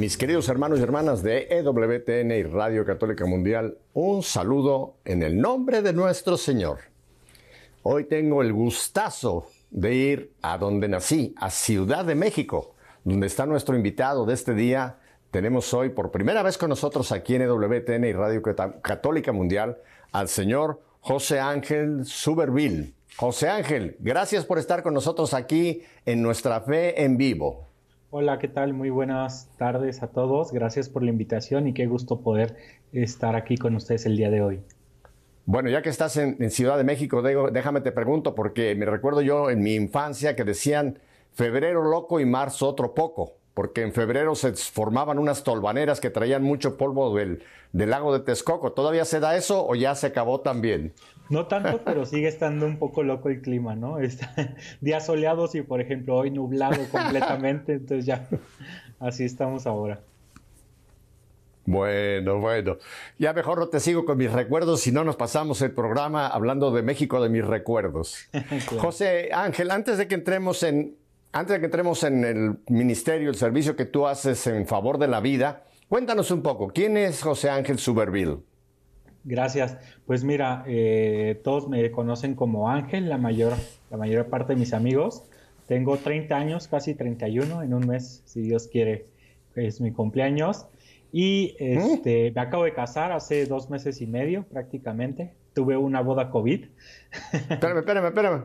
Mis queridos hermanos y hermanas de EWTN y Radio Católica Mundial, un saludo en el nombre de nuestro Señor. Hoy tengo el gustazo de ir a donde nací, a Ciudad de México, donde está nuestro invitado de este día. Tenemos hoy por primera vez con nosotros aquí en EWTN y Radio Católica Mundial al señor José Ángel Suberville. José Ángel, gracias por estar con nosotros aquí en Nuestra Fe en Vivo. Hola, ¿qué tal? Muy buenas tardes a todos. Gracias por la invitación y qué gusto poder estar aquí con ustedes el día de hoy. Bueno, ya que estás en, Ciudad de México, déjame te pregunto, porque me recuerdo yo en mi infancia que decían febrero loco y marzo otro poco, porque en febrero se formaban unas tolvaneras que traían mucho polvo del, del lago de Texcoco. ¿Todavía se da eso o ya se acabó también? No tanto, pero sigue estando un poco loco el clima, ¿no? Está, días soleados y, por ejemplo, hoy nublado completamente, entonces ya así estamos ahora. Bueno, bueno. Ya mejor no te sigo con mis recuerdos, si no nos pasamos el programa hablando de México de mis recuerdos. José Ángel, antes de que entremos en antes de que entremos en el ministerio, el servicio que tú haces en favor de la vida, cuéntanos un poco, ¿quién es José Ángel Suberville? Gracias. Pues mira, eh, todos me conocen como Ángel, la mayor, la mayor parte de mis amigos. Tengo 30 años, casi 31, en un mes, si Dios quiere, es mi cumpleaños. Y ¿Eh? este, me acabo de casar hace dos meses y medio prácticamente. Tuve una boda COVID. Espérame, espérame, espérame.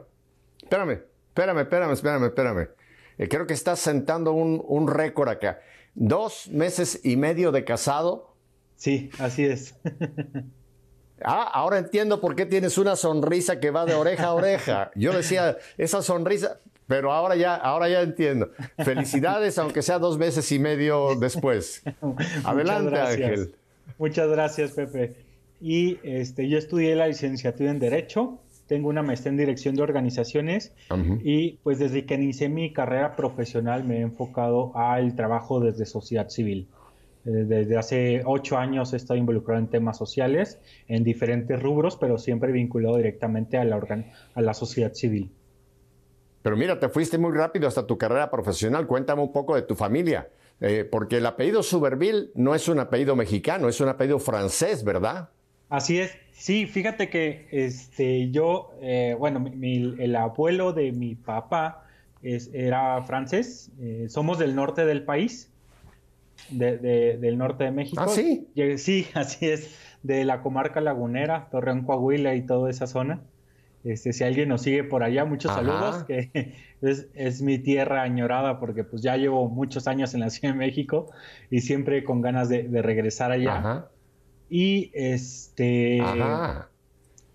Espérame, espérame, espérame, espérame, espérame. Eh, creo que estás sentando un récord acá. Dos meses y medio de casado. Sí, así es. Ah, ahora entiendo por qué tienes una sonrisa que va de oreja a oreja. Yo decía, esa sonrisa, pero ahora ya, ahora ya entiendo. Felicidades, aunque sea dos meses y medio después. Adelante, Ángel. Muchas gracias, Pepe. Y este, yo estudié la licenciatura en Derecho, tengo una maestría en Dirección de Organizaciones y pues desde que inicié mi carrera profesional me he enfocado al trabajo desde sociedad civil. Eh, desde hace ocho años he estado involucrado en temas sociales, en diferentes rubros, pero siempre vinculado directamente a la, sociedad civil. Pero mira, te fuiste muy rápido hasta tu carrera profesional. Cuéntame un poco de tu familia, eh, porque el apellido Suberville no es un apellido mexicano, es un apellido francés, ¿verdad? Así es. Sí, fíjate que este, yo, eh, bueno, el abuelo de mi papá era francés, somos del norte del país del norte de México. ¿Ah, sí? Sí, así es, de la comarca lagunera, Torreón, Coahuila y toda esa zona. Este, si alguien nos sigue por allá, muchos saludos, que es, mi tierra añorada porque pues ya llevo muchos años en la Ciudad de México y siempre con ganas de, de regresar allá. Ajá. Y este... Ajá.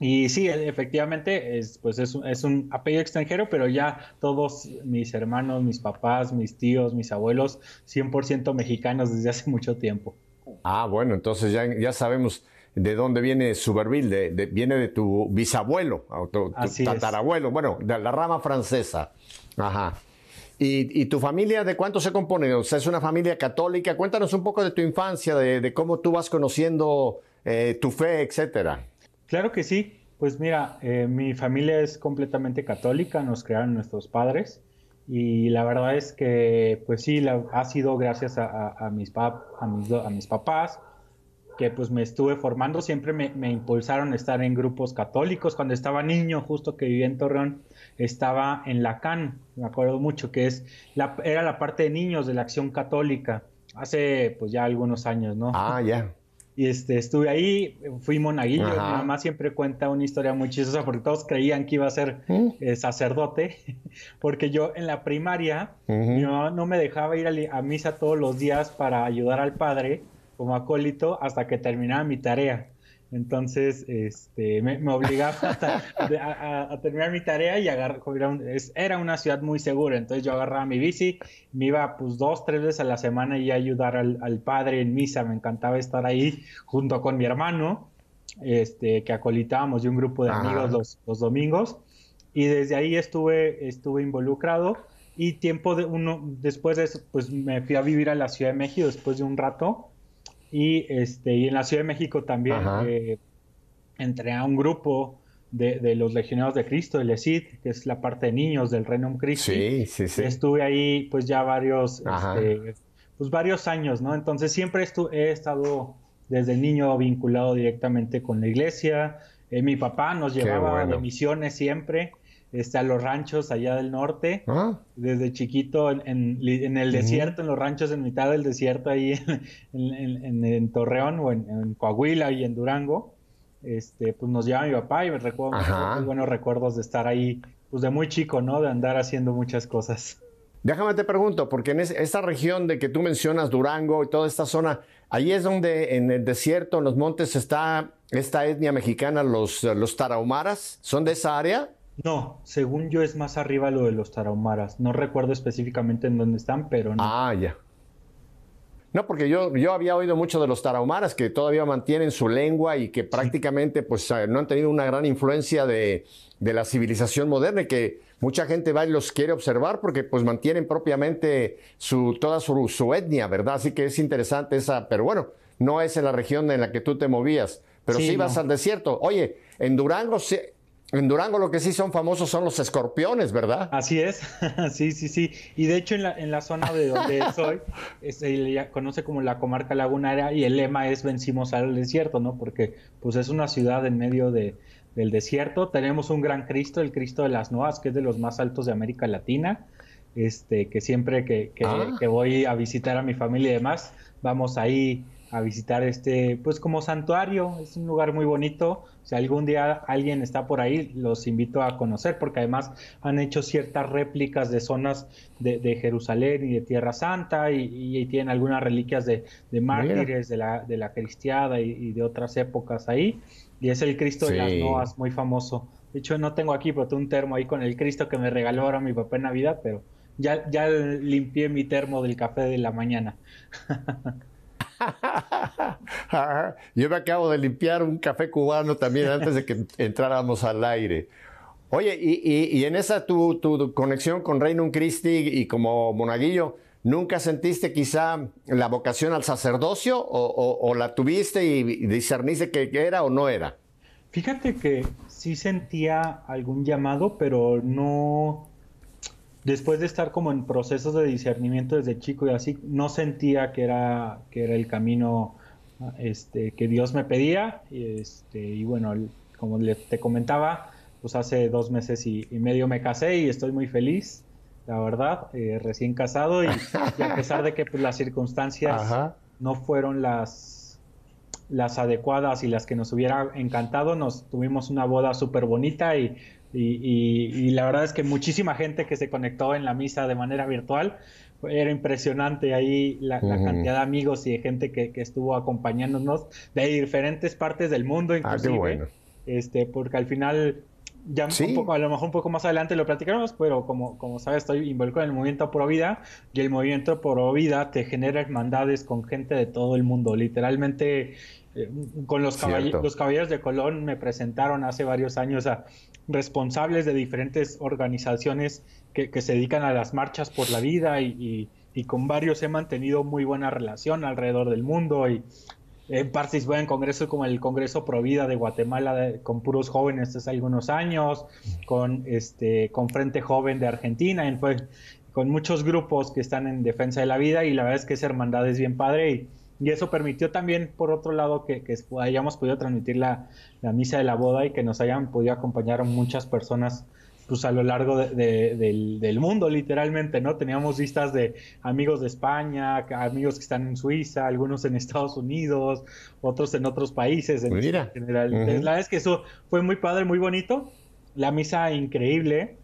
Y sí, e, efectivamente, es, pues es, un apellido extranjero, pero ya todos mis hermanos, mis papás, mis tíos, mis abuelos, 100% mexicanos desde hace mucho tiempo. Ah, bueno, entonces ya, ya sabemos de dónde viene Suberville, viene de tu bisabuelo, tu, tatarabuelo, bueno, de la rama francesa. Ajá. ¿Y, tu familia de cuánto se compone? O sea, es una familia católica. Cuéntanos un poco de tu infancia, de, cómo tú vas conociendo eh, tu fe, etcétera. Claro que sí. Pues mira, eh, mi familia es completamente católica, nos crearon nuestros padres y la verdad es que pues sí, la, ha sido gracias a, mis a, mis, papás que pues me estuve formando, siempre me, impulsaron a estar en grupos católicos. Cuando estaba niño, justo que vivía en Torreón, estaba en la CAN, me acuerdo mucho, que es la, era la parte de niños de la acción católica, hace pues ya algunos años, ¿no? Ah, ya. Y este, estuve ahí, fui monaguillo. Mi mamá siempre cuenta una historia muy chistosa porque todos creían que iba a ser mm. eh, sacerdote. Porque yo en la primaria, mi mamá no me dejaba ir a, misa todos los días para ayudar al padre como acólito hasta que terminaba mi tarea. Entonces, este, me, obligaba a, terminar mi tarea y agarrar, era una ciudad muy segura, entonces yo agarraba mi bici, me iba pues dos, tres veces a la semana y a ayudar al, padre en misa, me encantaba estar ahí junto con mi hermano, este, que acolitábamos y un grupo de amigos los, domingos, y desde ahí estuve, estuve involucrado y tiempo de uno, después de eso, pues me fui a vivir a la Ciudad de México después de un rato y, este, y en la Ciudad de México también eh, entré a un grupo de, los Legionarios de Cristo, el ESID, que es la parte de niños del Reino Cristo Sí, sí, sí. Estuve ahí pues ya varios, este, pues, varios años, ¿no? Entonces siempre he estado desde niño vinculado directamente con la iglesia. Eh, mi papá nos llevaba a de misiones siempre este, a los ranchos allá del norte, ah. desde chiquito en, el desierto, en los ranchos en mitad del desierto ahí en, Torreón o en, Coahuila y en Durango, este, pues nos lleva mi papá y me recuerdo muy buenos recuerdos de estar ahí, pues de muy chico, ¿no? De andar haciendo muchas cosas. Déjame te pregunto, porque en esa región de que tú mencionas, Durango y toda esta zona, ahí es donde en el desierto, en los montes, está esta etnia mexicana, los, los tarahumaras, ¿son de esa área? No, según yo es más arriba lo de los tarahumaras. No recuerdo específicamente en dónde están, pero no. Ah, ya. No, porque yo, yo había oído mucho de los tarahumaras que todavía mantienen su lengua y que prácticamente pues, eh, no han tenido una gran influencia de, la civilización moderna y que mucha gente va y los quiere observar porque pues mantienen propiamente su, toda su, etnia, ¿verdad? Así que es interesante esa, pero bueno, no es en la región en la que tú te movías, pero sí, vas al desierto. Oye, en Durango... Se, en Durango lo que sí son famosos son los escorpiones, ¿verdad? Así es, sí, sí, sí. Y de hecho en la, en la zona de donde soy, se este, conoce como la comarca lagunera, y el lema es vencimos al desierto, ¿no? Porque pues es una ciudad en medio de, del desierto. Tenemos un gran Cristo, el Cristo de las Noas, que es de los más altos de América Latina, este, que siempre que, que ah. voy a visitar a mi familia y demás, vamos ahí a visitar este, pues como santuario, es un lugar muy bonito, si algún día alguien está por ahí, los invito a conocer, porque además han hecho ciertas réplicas de zonas de, Jerusalén y de Tierra Santa, y, tienen algunas reliquias de, de mártires de la, de la, cristiada y, de otras épocas ahí, y es el Cristo de las Noas, muy famoso. De hecho, no tengo aquí, pero tengo un termo ahí con el Cristo que me regaló ahora mi papá en Navidad, pero ya, ya limpié mi termo del café de la mañana. Yo me acabo de limpiar un café cubano también antes de que entráramos al aire. Oye, y, en esa tu, conexión con Reino Christi y como monaguillo, ¿nunca sentiste quizá la vocación al sacerdocio o, o la tuviste y discerniste que era o no era? Fíjate que sí sentía algún llamado, pero no, después de estar como en procesos de discernimiento desde chico y así, no sentía que era, que era el camino este, que Dios me pedía. Y, este, y bueno, como le, te comentaba, pues hace dos meses y, medio me casé y estoy muy feliz, la verdad, eh, recién casado y, a pesar de que pues, las circunstancias no fueron las las adecuadas y las que nos hubiera encantado, nos tuvimos una boda súper bonita y y, la verdad es que muchísima gente que se conectó en la misa de manera virtual, era impresionante ahí la, cantidad de amigos y de gente que, que, estuvo acompañándonos de diferentes partes del mundo, ah, inclusive. bueno. Este, porque al final, ya un poco, a lo mejor un poco más adelante lo platicaremos, pero como, como sabes, estoy involucrado en el movimiento Pro Vida y el movimiento Pro Vida te genera hermandades con gente de todo el mundo. Literalmente, eh, con los, caballeros de Colón me presentaron hace varios años a responsables de diferentes organizaciones que, se dedican a las marchas por la vida y, con varios he mantenido muy buena relación alrededor del mundo y he participado en congresos como el Congreso Pro Vida de Guatemala con puros jóvenes hace algunos años, con, este, con Frente Joven de Argentina, en, con muchos grupos que están en defensa de la vida y la verdad es que esa hermandad es bien padre y y eso permitió también, por otro lado, que, hayamos podido transmitir la, misa de la boda y que nos hayan podido acompañar muchas personas pues a lo largo del, mundo, literalmente, ¿no? Teníamos vistas de amigos de España, amigos que están en Suiza, algunos en Estados Unidos, otros en otros países. Pues en general. La verdad es que eso fue muy padre, muy bonito. La misa increíble.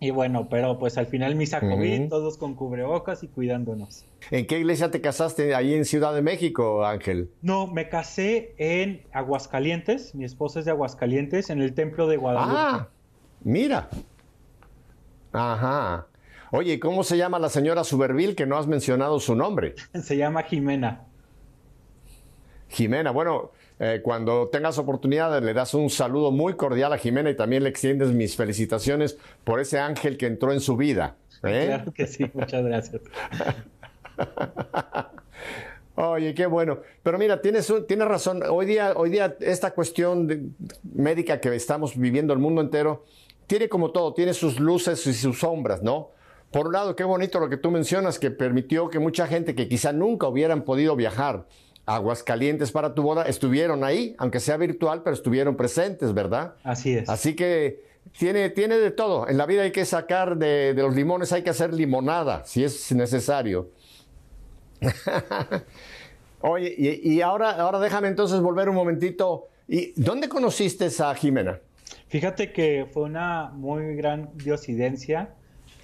Y bueno, pero pues al final misa COVID, todos con cubrebocas y cuidándonos. ¿En qué iglesia te casaste ahí en Ciudad de México, Ángel? No, me casé en Aguascalientes, mi esposa es de Aguascalientes, en el templo de Guadalupe. Ah, mira. Ajá. Oye, ¿cómo se llama la señora Suberville que no has mencionado su nombre? se llama Jimena. Jimena, bueno, eh, cuando tengas oportunidad, le das un saludo muy cordial a Jimena y también le extiendes mis felicitaciones por ese ángel que entró en su vida. ¿eh? Claro que sí, muchas gracias. Oye, qué bueno. Pero mira, tienes, razón. Hoy día, hoy día esta cuestión médica que estamos viviendo el mundo entero tiene como todo, tiene sus luces y sus sombras, ¿no? Por un lado, qué bonito lo que tú mencionas, que permitió que mucha gente que quizá nunca hubieran podido viajar, Aguas calientes para tu boda, estuvieron ahí, aunque sea virtual, pero estuvieron presentes, ¿verdad? Así es. Así que tiene, tiene de todo. En la vida hay que sacar de, los limones, hay que hacer limonada, si es necesario. Oye, y, ahora, ahora déjame entonces volver un momentito. ¿Y dónde conociste a Jimena? Fíjate que fue una muy gran diosidencia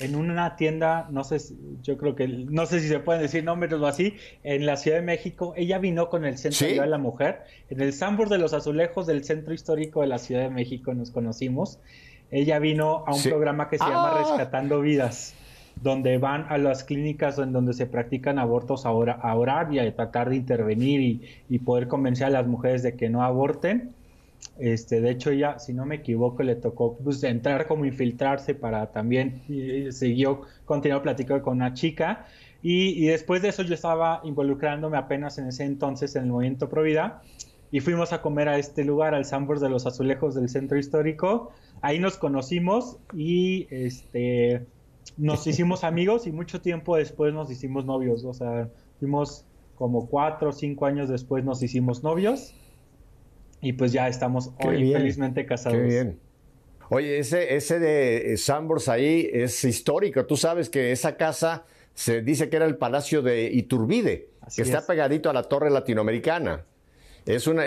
en una tienda, no sé, yo creo que, no sé si se pueden decir nombres o así, en la Ciudad de México, ella vino con el Centro de la Mujer, en el Sambor de los Azulejos del Centro Histórico de la Ciudad de México nos conocimos, ella vino a un programa que se llama ah. Rescatando Vidas, donde van a las clínicas en donde se practican abortos ahora a orar y tratar de intervenir y, y poder convencer a las mujeres de que no aborten este, de hecho, ya si no me equivoco, le tocó pues, entrar como infiltrarse para también, y, siguió, platicando con una chica. Y, después de eso yo estaba involucrándome apenas en ese entonces en el movimiento Provida y fuimos a comer a este lugar, al sambor de los Azulejos del Centro Histórico. Ahí nos conocimos y este, nos hicimos amigos y mucho tiempo después nos hicimos novios. O sea, fuimos como cuatro o cinco años después nos hicimos novios y pues ya estamos hoy felizmente casados. Qué bien. Oye, ese, ese de Sambors ahí es histórico. Tú sabes que esa casa se dice que era el palacio de Iturbide, que está pegadito a la torre latinoamericana. Es una,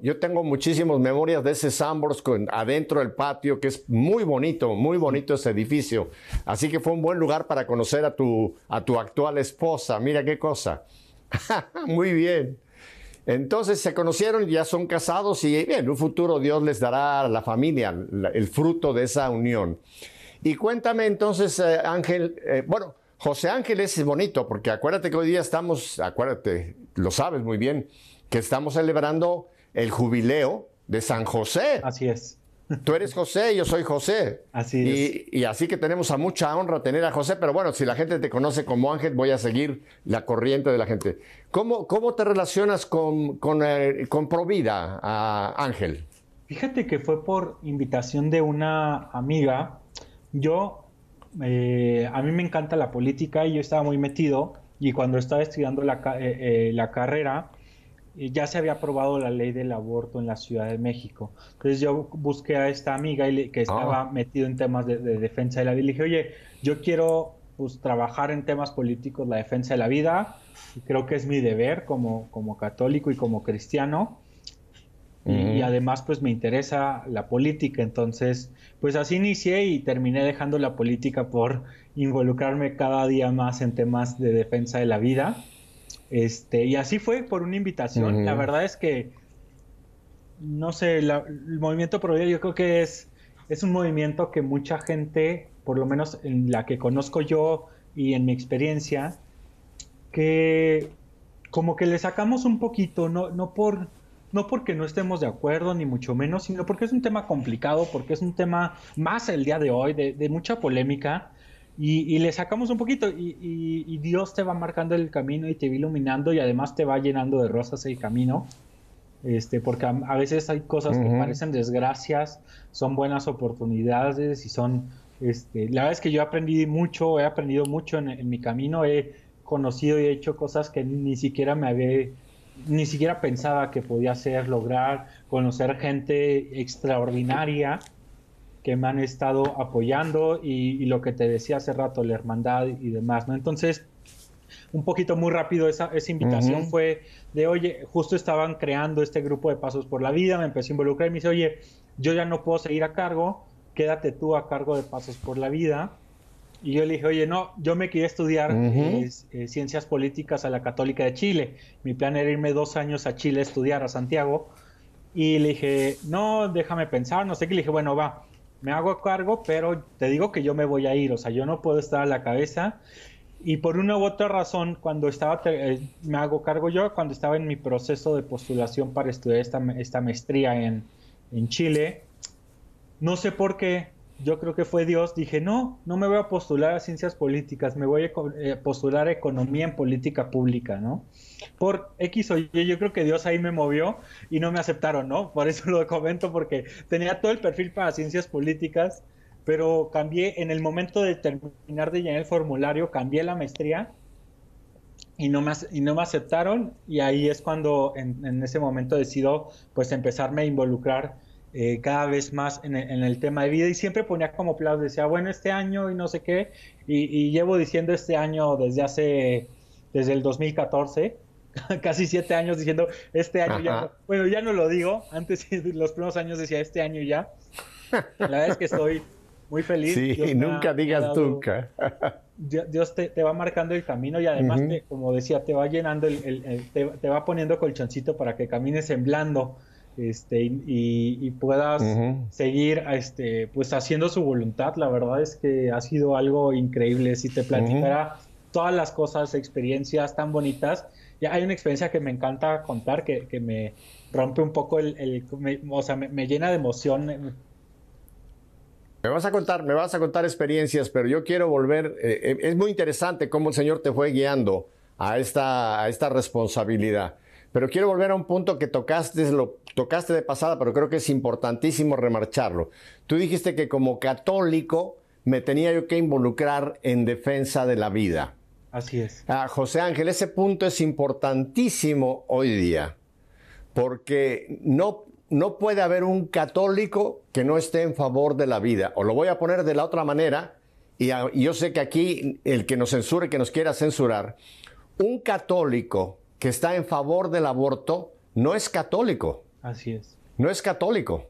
yo tengo muchísimas memorias de ese Sambors con, adentro del patio, que es muy bonito, muy bonito ese edificio. Así que fue un buen lugar para conocer a tu, a tu actual esposa. Mira qué cosa. muy bien. Entonces se conocieron, ya son casados y en un futuro Dios les dará a la familia el fruto de esa unión. Y cuéntame entonces, eh, Ángel, eh, bueno, José Ángel es bonito, porque acuérdate que hoy día estamos, acuérdate, lo sabes muy bien, que estamos celebrando el jubileo de San José. Así es. Tú eres José, yo soy José. Así es. Y, así que tenemos a mucha honra tener a José, pero bueno, si la gente te conoce como Ángel, voy a seguir la corriente de la gente. ¿Cómo, cómo te relacionas con, con, eh, Provida, Ángel? Fíjate que fue por invitación de una amiga. Yo, eh, a mí me encanta la política y yo estaba muy metido. Y cuando estaba estudiando la, eh, la carrera, ya se había aprobado la ley del aborto en la Ciudad de México. Entonces yo busqué a esta amiga y que estaba oh. metido en temas de, defensa de la vida y le dije, oye, yo quiero pues, trabajar en temas políticos, la defensa de la vida, creo que es mi deber como, católico y como cristiano. y, y mm. además pues me interesa la política, entonces pues así inicié y terminé dejando la política por involucrarme cada día más en temas de defensa de la vida este, y así fue por una invitación. La verdad es que, no sé, el movimiento proveedor, yo creo que es, es un movimiento que mucha gente, por lo menos en la que conozco yo y en mi experiencia, que como que le sacamos un poquito, no, por, no porque no estemos de acuerdo, ni mucho menos, sino porque es un tema complicado, porque es un tema más el día de hoy, de mucha polémica. Y, le sacamos un poquito y, Dios te va marcando el camino y te va iluminando y además te va llenando de rosas el camino. Este, porque a, veces hay cosas que parecen desgracias, son buenas oportunidades y son... Este, la verdad es que yo aprendido mucho, he aprendido mucho en, mi camino, he conocido y he hecho cosas que ni siquiera me había, ni siquiera pensaba que podía hacer, lograr, conocer gente extraordinaria que me han estado apoyando y, lo que te decía hace rato, la hermandad y demás, ¿no? Entonces, un poquito muy rápido esa, invitación fue de, oye, justo estaban creando este grupo de Pasos por la Vida, me empecé a involucrar y me dice, oye, yo ya no puedo seguir a cargo, quédate tú a cargo de Pasos por la Vida. Y yo le dije, oye, no, yo me quería estudiar eh, ciencias políticas a la Católica de Chile. Mi plan era irme dos años a Chile a estudiar, a Santiago. Y le dije, no, déjame pensar, no sé qué. Le dije, bueno, va, me hago cargo, pero te digo que yo me voy a ir, o sea, yo no puedo estar a la cabeza. Y por una u otra razón, cuando estaba, eh, me hago cargo yo, cuando estaba en mi proceso de postulación para estudiar esta, esta maestría en, en Chile, no sé por qué, yo creo que fue Dios, dije, no, no me voy a postular a ciencias políticas, me voy a eh, postular a economía en política pública, ¿no? Por X o Y, yo creo que Dios ahí me movió y no me aceptaron, ¿no? Por eso lo comento, porque tenía todo el perfil para ciencias políticas, pero cambié, en el momento de terminar de llenar el formulario, cambié la maestría y no me, y no me aceptaron y ahí es cuando en, en ese momento decido pues empezarme a involucrar eh, cada vez más en el, tema de vida y siempre ponía como plazo, decía, bueno, este año y no sé qué, y, llevo diciendo este año desde hace, desde el 2014 casi siete años diciendo este año ya. Bueno, ya no lo digo. Antes, los primeros años decía este año ya. La verdad es que estoy muy feliz. Sí, nunca digas nunca. Dios te, te, va marcando el camino y además, como decía, te va llenando, te, te, va poniendo colchoncito para que camines en blando este, y, puedas seguir este, pues haciendo su voluntad. La verdad es que ha sido algo increíble. Si te platicara todas las cosas, experiencias tan bonitas. Ya hay una experiencia que me encanta contar, que, me rompe un poco el... me, o sea, me, llena de emoción. Me vas a contar, me vas a contar experiencias, pero yo quiero volver... Eh, eh, es muy interesante cómo el Señor te fue guiando a esta, a esta responsabilidad. Pero quiero volver a un punto que tocaste, lo tocaste de pasada, pero creo que es importantísimo remarcharlo. Tú dijiste que como católico me tenía yo que involucrar en defensa de la vida. Así es. Ah, José Ángel, ese punto es importantísimo hoy día, porque no, no puede haber un católico que no esté en favor de la vida. O lo voy a poner de la otra manera, y, ah, y yo sé que aquí el que nos censure, que nos quiera censurar, un católico que está en favor del aborto no es católico. Así es. No es católico.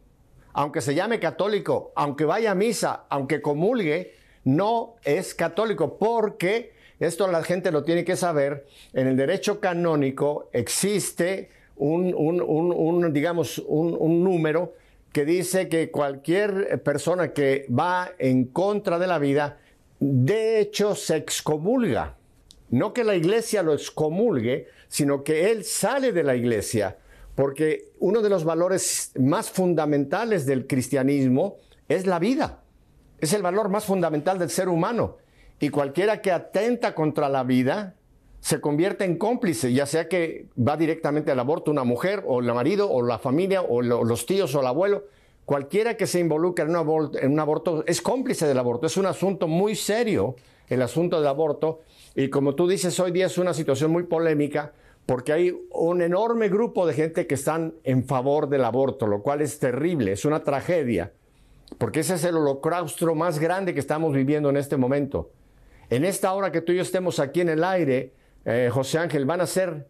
Aunque se llame católico, aunque vaya a misa, aunque comulgue, no es católico porque esto la gente lo tiene que saber. En el derecho canónico existe un, digamos, un número que dice que cualquier persona que va en contra de la vida, de hecho, se excomulga. No que la iglesia lo excomulgue, sino que él sale de la iglesia, porque uno de los valores más fundamentales del cristianismo es la vida, es el valor más fundamental del ser humano, y cualquiera que atenta contra la vida se convierte en cómplice, ya sea que va directamente al aborto una mujer, o el marido, o la familia, o los tíos, o el abuelo, cualquiera que se involucre en un, aborto, es cómplice del aborto. Es un asunto muy serio el asunto del aborto. Y como tú dices, hoy día es una situación muy polémica porque hay un enorme grupo de gente que están en favor del aborto, lo cual es terrible, es una tragedia, porque ese es el holocausto más grande que estamos viviendo en este momento. En esta hora que tú y yo estemos aquí en el aire, eh, José Ángel, van a ser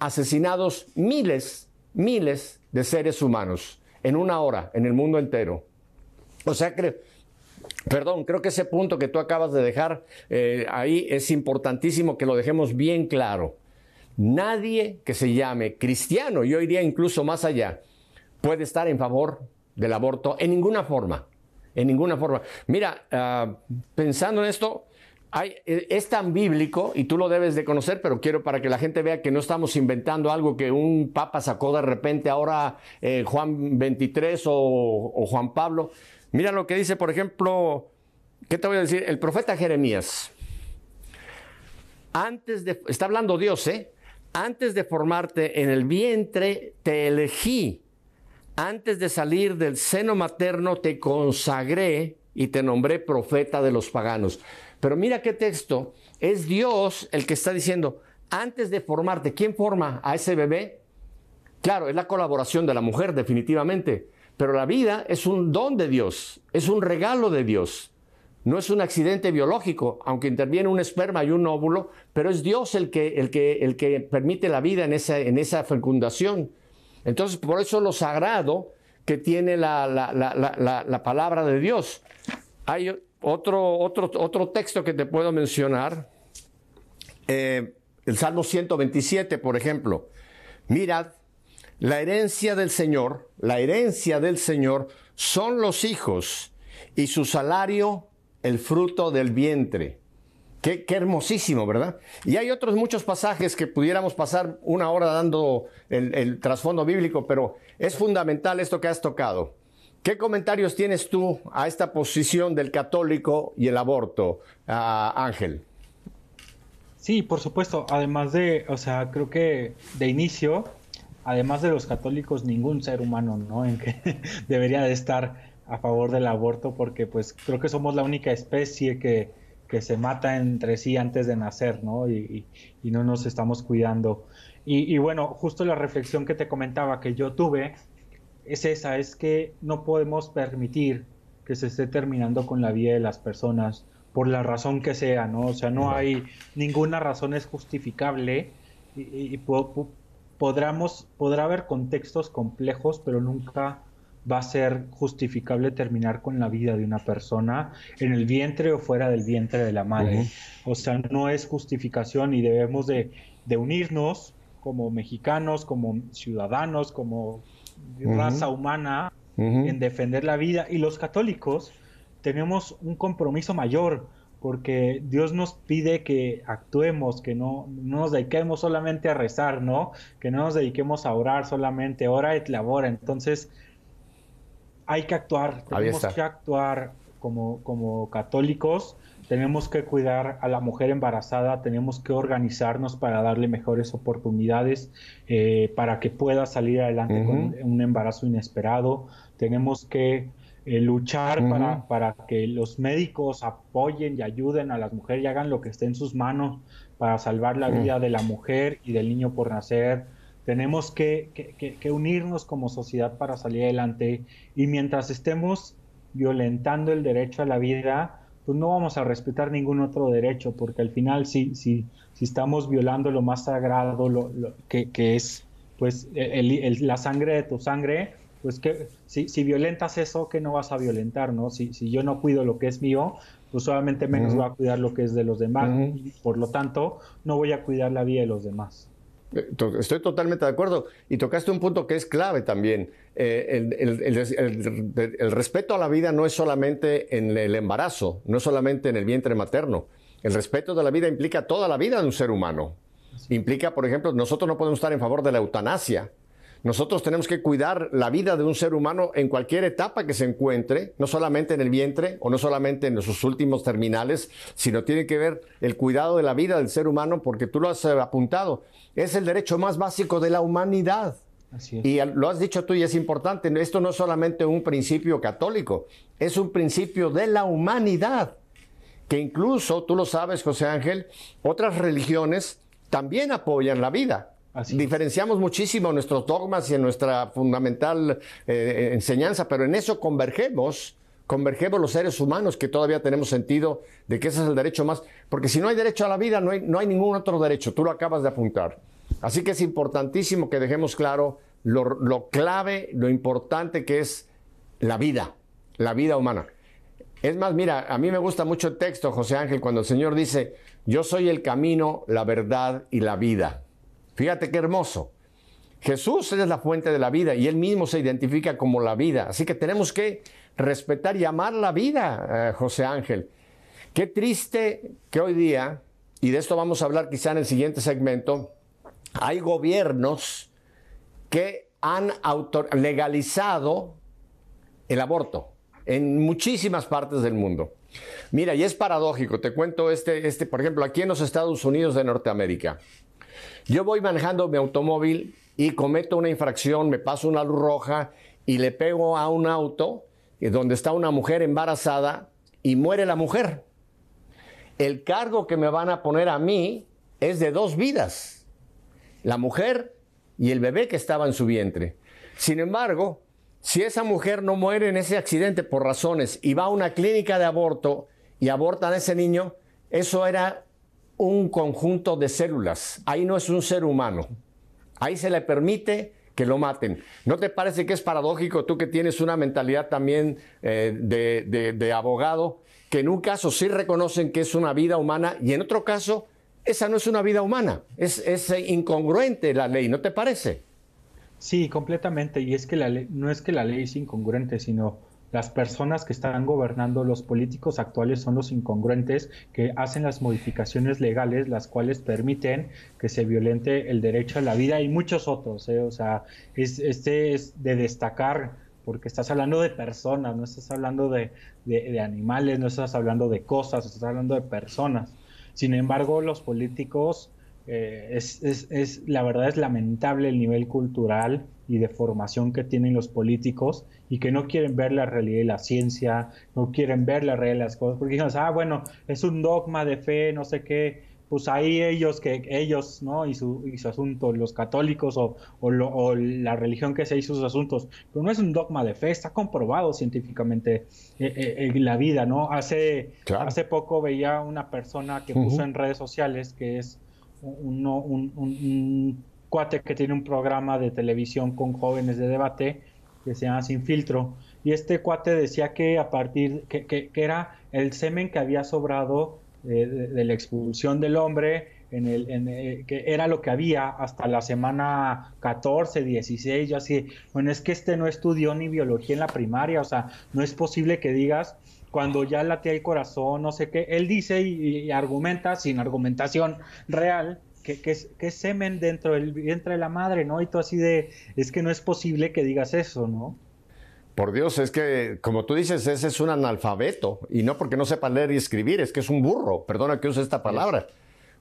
asesinados miles, miles de seres humanos en una hora, en el mundo entero. O sea, Perdón, creo que ese punto que tú acabas de dejar eh, ahí es importantísimo que lo dejemos bien claro. Nadie que se llame cristiano, yo iría incluso más allá, puede estar en favor del aborto en ninguna forma. En ninguna forma. Mira, ah, pensando en esto, hay, e, es tan bíblico, y tú lo debes de conocer, pero quiero para que la gente vea que no estamos inventando algo que un papa sacó de repente ahora eh, Juan 23 o, o Juan Pablo. Mira lo que dice, por ejemplo, ¿qué te voy a decir? El profeta Jeremías. Antes de, está hablando Dios, ¿eh? Antes de formarte en el vientre, te elegí. Antes de salir del seno materno, te consagré y te nombré profeta de los paganos. Pero mira qué texto. Es Dios el que está diciendo, antes de formarte, ¿quién forma a ese bebé? Claro, es la colaboración de la mujer, definitivamente. Pero la vida es un don de Dios, es un regalo de Dios. No es un accidente biológico, aunque interviene un esperma y un óvulo, pero es Dios el que, el que, el que permite la vida en esa, en esa fecundación. Entonces, por eso lo sagrado que tiene la, palabra de Dios. Hay otro, otro, otro texto que te puedo mencionar. Eh, el Salmo 127, por ejemplo. Mirad, la herencia del Señor, la herencia del Señor son los hijos y su salario el fruto del vientre. Qué, hermosísimo, ¿verdad? Y hay otros muchos pasajes que pudiéramos pasar una hora dando el, trasfondo bíblico, pero es fundamental esto que has tocado. ¿Qué comentarios tienes tú a esta posición del católico y el aborto, Ángel? Sí, por supuesto. Además de, o sea, creo que de inicio, además de los católicos, ningún ser humano, ¿no? En que debería de estar a favor del aborto porque pues creo que somos la única especie que, se mata entre sí antes de nacer, ¿no? Y, no nos estamos cuidando. Y, bueno, justo la reflexión que te comentaba que yo tuve es esa, es que no podemos permitir que se esté terminando con la vida de las personas por la razón que sea, ¿no? O sea, no hay ninguna razón es justificable y, podrá haber contextos complejos, pero nunca va a ser justificable terminar con la vida de una persona en el vientre o fuera del vientre de la madre. O sea, no es justificación y debemos de, unirnos como mexicanos, como ciudadanos, como raza humana en defender la vida. Y los católicos tenemos un compromiso mayor porque Dios nos pide que actuemos, que no, no, nos dediquemos solamente a rezar, ¿no? Que no nos dediquemos a orar solamente, ora et labora. Entonces, hay que actuar, tenemos que actuar como, católicos, tenemos que cuidar a la mujer embarazada, tenemos que organizarnos para darle mejores oportunidades, eh, para que pueda salir adelante con un embarazo inesperado, tenemos que eh, luchar para, para que los médicos apoyen y ayuden a las mujeres y hagan lo que esté en sus manos para salvar la vida de la mujer y del niño por nacer, tenemos que, unirnos como sociedad para salir adelante y mientras estemos violentando el derecho a la vida, pues no vamos a respetar ningún otro derecho, porque al final si, si, si estamos violando lo más sagrado, lo, que, es pues la sangre de tu sangre, pues que si, violentas eso, ¿qué no vas a violentar? ¿no? Si, si yo no cuido lo que es mío, pues solamente menos voy a cuidar lo que es de los demás. por lo tanto, no voy a cuidar la vida de los demás. Eh, estoy totalmente de acuerdo. Y tocaste un punto que es clave también. Eh, el, el, respeto a la vida no es solamente en el embarazo, no es solamente en el vientre materno. El respeto de la vida implica toda la vida de un ser humano. Implica, por ejemplo, nosotros no podemos estar en favor de la eutanasia. Nosotros tenemos que cuidar la vida de un ser humano en cualquier etapa que se encuentre, no solamente en el vientre o no solamente en sus últimos terminales, sino tiene que ver el cuidado de la vida del ser humano, porque tú lo has eh, apuntado, es el derecho más básico de la humanidad. Y lo has dicho tú y es importante, esto no es solamente un principio católico, es un principio de la humanidad, que incluso, tú lo sabes, José Ángel, otras religiones también apoyan la vida. Diferenciamos muchísimo nuestros dogmas y en nuestra fundamental eh, eh, enseñanza, pero en eso convergemos convergemos los seres humanos que todavía tenemos sentido de que ese es el derecho más, porque si no hay derecho a la vida, no hay, ningún otro derecho, tú lo acabas de apuntar. Así que es importantísimo que dejemos claro lo clave, lo importante que es la vida, la vida humana. Es más, mira, a mí me gusta mucho el texto, José Ángel, cuando el Señor dice, yo soy el camino, la verdad y la vida. Fíjate qué hermoso. Jesús es la fuente de la vida y él mismo se identifica como la vida. Así que tenemos que respetar y amar la vida, eh, José Ángel. Qué triste que hoy día, y de esto vamos a hablar quizá en el siguiente segmento, hay gobiernos que han legalizado el aborto en muchísimas partes del mundo. Mira, y es paradójico, te cuento este, este, por ejemplo, aquí en los Estados Unidos de Norteamérica, yo voy manejando mi automóvil y cometo una infracción, me paso una luz roja y le pego a un auto eh, donde está una mujer embarazada y muere la mujer. El cargo que me van a poner a mí es de dos vidas, la mujer y el bebé que estaba en su vientre. Sin embargo, si esa mujer no muere en ese accidente por razones y va a una clínica de aborto y aborta a ese niño, eso era un conjunto de células. Ahí no es un ser humano. Ahí se le permite que lo maten. ¿No te parece que es paradójico tú que tienes una mentalidad también eh, de, de, de, abogado, que en un caso sí reconocen que es una vida humana y en otro caso esa no es una vida humana? Es, es incongruente la ley, ¿no te parece? Sí, completamente. Y es que la ley, no es que la ley es incongruente, sino las personas que están gobernando, los políticos actuales son los incongruentes que hacen las modificaciones legales, las cuales permiten que se violente el derecho a la vida y muchos otros. ¿eh? O sea, este es de destacar porque estás hablando de personas, no estás hablando de animales, no estás hablando de cosas, estás hablando de personas. Sin embargo, los políticos eh, es, es, es, la verdad es lamentable el nivel cultural y de formación que tienen los políticos y que no quieren ver la realidad de la ciencia, no quieren ver la realidad de las cosas, porque dicen, ah, bueno, es un dogma de fe, no sé qué, pues ahí ellos, que ellos, ¿no? Y su, y su asunto, los católicos o, o, la religión que se hizo sus asuntos, pero no es un dogma de fe, está comprobado científicamente eh, eh, en la vida, ¿no? Hace, hace poco veía una persona que puso en redes sociales que es un, cuate que tiene un programa de televisión con jóvenes de debate que se llama Sin Filtro. Y este cuate decía que a partir, que, era el semen que había sobrado eh, de, la expulsión del hombre, en el, eh, que era lo que había hasta la semana 14, 16, ya así, bueno, es que este no estudió ni biología en la primaria, o sea, no es posible que digas cuando ya late el corazón, no sé qué. Él dice y, argumenta, sin argumentación real, que, es, semen dentro del vientre de la madre, ¿no? Y tú así de, es que no es posible que digas eso, ¿no? Por Dios, es que, como tú dices, ese es un analfabeto. Y no porque no sepa leer y escribir, es que es un burro. Perdona que use esta palabra.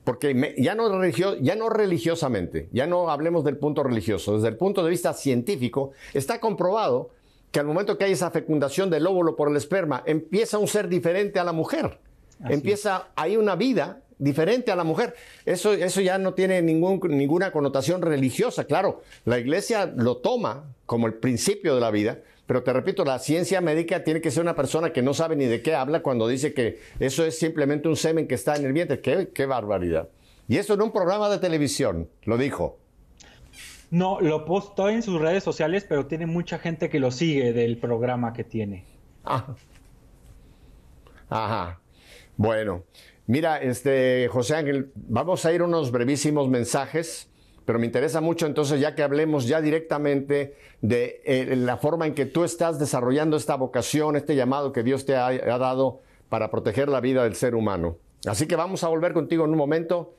Porque ya, no religio, ya no religiosamente, ya no hablemos del punto religioso, desde el punto de vista científico, está comprobado que al momento que hay esa fecundación del óvulo por el esperma, empieza un ser diferente a la mujer. empieza ahí una vida diferente a la mujer. Eso, eso ya no tiene ninguna connotación religiosa, claro. La iglesia lo toma como el principio de la vida, pero te repito, la ciencia médica tiene que ser una persona que no sabe ni de qué habla cuando dice que eso es simplemente un semen que está en el vientre. qué barbaridad! Y eso en un programa de televisión lo dijo. No, lo postó en sus redes sociales, pero tiene mucha gente que lo sigue del programa que tiene. Ajá. Ah. Ajá. Bueno, mira, este José Ángel, vamos a ir unos brevísimos mensajes, pero me interesa mucho entonces ya que hablemos ya directamente de eh, la forma en que tú estás desarrollando esta vocación, este llamado que Dios te ha dado para proteger la vida del ser humano. Así que vamos a volver contigo en un momento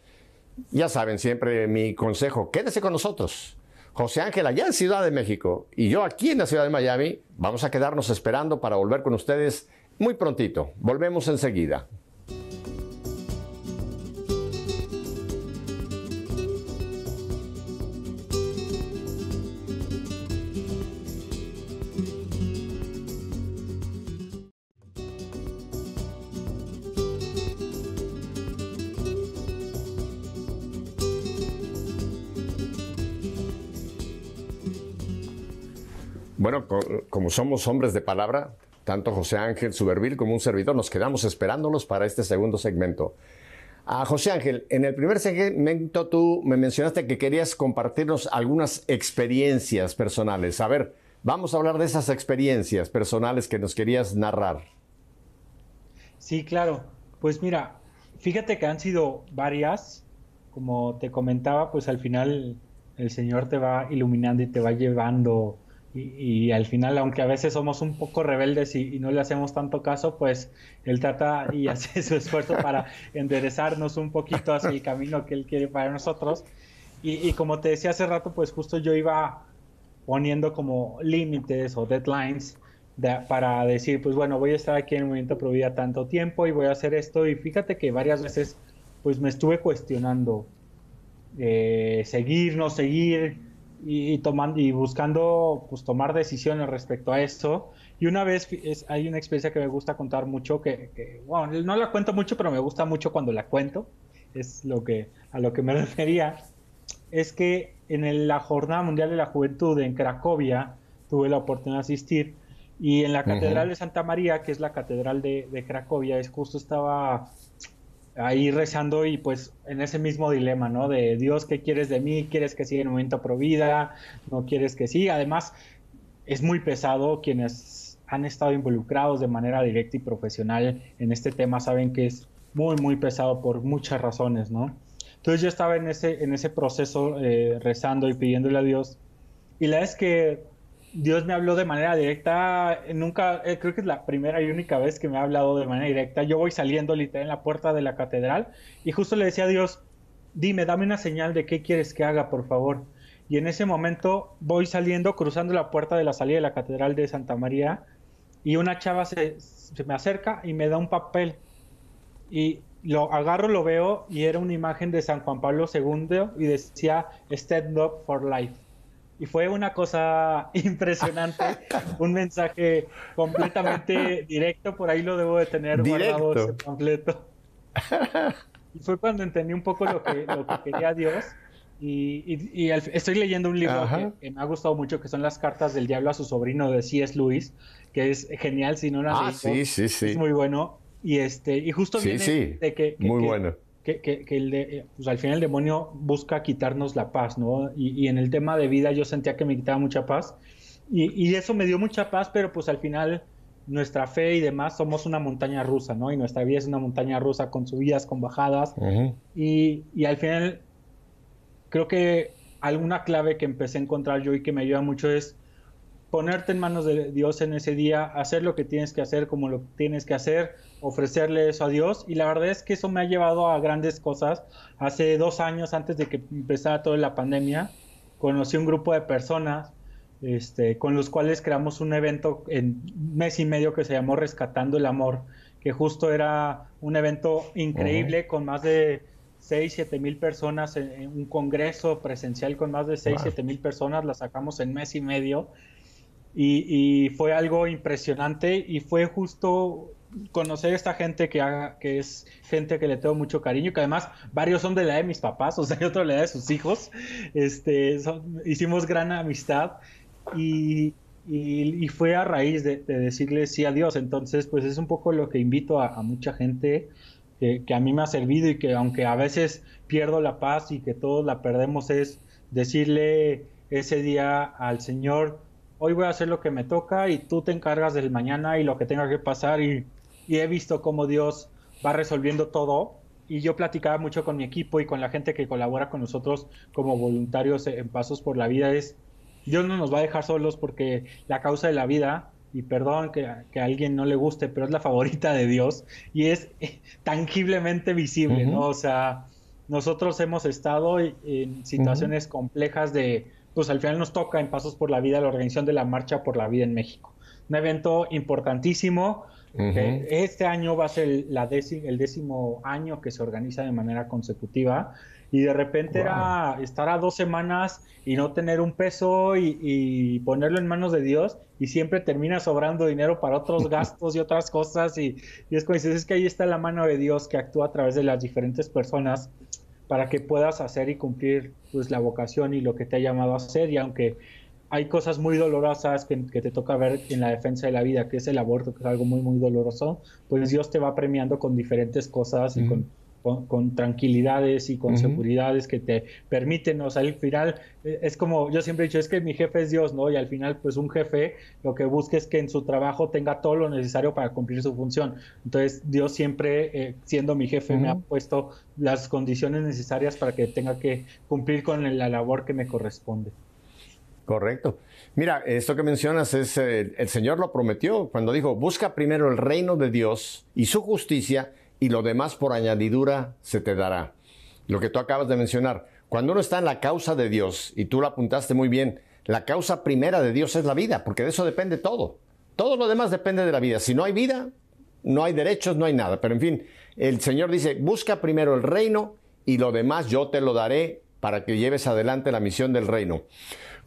ya saben siempre mi consejo, quédese con nosotros. José Ángel allá en Ciudad de México y yo aquí en la Ciudad de Miami, vamos a quedarnos esperando para volver con ustedes muy prontito. Volvemos enseguida. Bueno, como somos hombres de palabra, tanto José Ángel Subervil como un servidor, nos quedamos esperándolos para este segundo segmento. A ah, José Ángel, en el primer segmento tú me mencionaste que querías compartirnos algunas experiencias personales. A ver, vamos a hablar de esas experiencias personales que nos querías narrar. Sí, claro. Pues mira, fíjate que han sido varias. Como te comentaba, pues al final el Señor te va iluminando y te va llevando y, al final, aunque a veces somos un poco rebeldes y, no le hacemos tanto caso, pues él trata y hace su esfuerzo para enderezarnos un poquito hacia el camino que él quiere para nosotros. Y, como te decía hace rato, pues justo yo iba poniendo como límites o deadlines para decir, pues bueno, voy a estar aquí en el Movimiento Provida tanto tiempo y voy a hacer esto. Y fíjate que varias veces pues me estuve cuestionando eh, seguir, no seguir, y, tomando, y buscando pues, tomar decisiones respecto a esto. Y una vez hay una experiencia que me gusta contar mucho, que, no la cuento mucho, pero me gusta mucho cuando la cuento, es lo que, a lo que me refería, es que en la Jornada Mundial de la Juventud en Cracovia tuve la oportunidad de asistir y en la Catedral de Santa María, que es la Catedral de, Cracovia, justo estaba ahí rezando y pues en ese mismo dilema, ¿no? De Dios, ¿qué quieres de mí? ¿Quieres que siga en momento pro vida? ¿No quieres que sí? Además, es muy pesado quienes han estado involucrados de manera directa y profesional en este tema, saben que es muy, muy pesado por muchas razones, ¿no? Entonces yo estaba en ese, en ese proceso eh, rezando y pidiéndole a Dios. Y la es que Dios me habló de manera directa, nunca, eh, creo que es la primera y única vez que me ha hablado de manera directa. Yo voy saliendo literal en la puerta de la catedral y justo le decía a Dios, dime, dame una señal de qué quieres que haga, por favor. Y en ese momento voy saliendo, cruzando la puerta de la salida de la catedral de Santa María y una chava se, se me acerca y me da un papel. Y lo agarro, lo veo y era una imagen de San Juan Pablo II y decía, Stand Up for Life y fue una cosa impresionante, un mensaje completamente directo, por ahí lo debo de tener guardado ese completo. Y fue cuando entendí un poco lo que, quería Dios. Y, estoy leyendo un libro que, me ha gustado mucho, que son las cartas del diablo a su sobrino de C.S. Luis, que es genial, si no lo ah, sí, es muy bueno. Y este, y justo viene de que, muy bueno que, el eh, pues, al final el demonio busca quitarnos la paz, ¿no? Y, en el tema de vida yo sentía que me quitaba mucha paz y, eso me dio mucha paz, pero pues al final nuestra fe y demás somos una montaña rusa, ¿no? Y nuestra vida es una montaña rusa con subidas, con bajadas y, al final creo que alguna clave que empecé a encontrar yo y que me ayuda mucho es ponerte en manos de Dios en ese día, hacer lo que tienes que hacer como lo tienes que hacer, ofrecerle eso a Dios y la verdad es que eso me ha llevado a grandes cosas. Hace dos años antes de que empezara toda la pandemia, conocí un grupo de personas este, con los cuales creamos un evento en mes y medio que se llamó Rescatando el Amor, que justo era un evento increíble con más de 6, 7 mil personas, en, un congreso presencial con más de 6, 7 mil personas, la sacamos en mes y medio. Y, y, fue algo impresionante y fue justo conocer esta gente que, que es gente que le tengo mucho cariño, que además varios son de la de mis papás, o sea, yo otra de la edad de sus hijos. Este, hicimos gran amistad y, fue a raíz de, decirle sí a Dios. Entonces, pues es un poco lo que invito a, mucha gente que, que, a mí me ha servido y que aunque a veces pierdo la paz y que todos la perdemos, es decirle ese día al Señor. Hoy voy a hacer lo que me toca y tú te encargas del mañana y lo que tenga que pasar y y he visto cómo Dios va resolviendo todo. Y yo platicaba mucho con mi equipo y con la gente que colabora con nosotros como voluntarios en Pasos por la Vida es, Dios no nos va a dejar solos porque la causa de la vida, y perdón que, a alguien no le guste, pero es la favorita de Dios y es tangiblemente visible, O sea, nosotros hemos estado en situaciones complejas de, pues al final nos toca en Pasos por la Vida la organización de la Marcha por la Vida en México. Un evento importantísimo este año va a ser el décimo año que se organiza de manera consecutiva y de repente era estar a dos semanas y no tener un peso y, ponerlo en manos de Dios y siempre termina sobrando dinero para otros gastos y otras cosas y, es es que ahí está la mano de Dios que actúa a través de las diferentes personas para que puedas hacer y cumplir pues la vocación y lo que te ha llamado a hacer y aunque hay cosas muy dolorosas que, te toca ver en la defensa de la vida, que es el aborto, que es algo muy, muy doloroso, pues Dios te va premiando con diferentes cosas y con, tranquilidades y con seguridades que te permiten, o sea, al final eh, es como yo siempre he dicho, es que mi jefe es Dios, ¿no? Y al final, pues un jefe lo que busca es que en su trabajo tenga todo lo necesario para cumplir su función. Entonces, Dios siempre, eh, siendo mi jefe, me ha puesto las condiciones necesarias para que tenga que cumplir con la labor que me corresponde. Correcto. Mira, esto que mencionas es, eh, el Señor lo prometió cuando dijo, busca primero el reino de Dios y su justicia y lo demás por añadidura se te dará. Lo que tú acabas de mencionar, cuando uno está en la causa de Dios, y tú lo apuntaste muy bien, la causa primera de Dios es la vida, porque de eso depende todo. Todo lo demás depende de la vida. Si no hay vida, no hay derechos, no hay nada. Pero en fin, el Señor dice, busca primero el reino y lo demás yo te lo daré para que lleves adelante la misión del reino.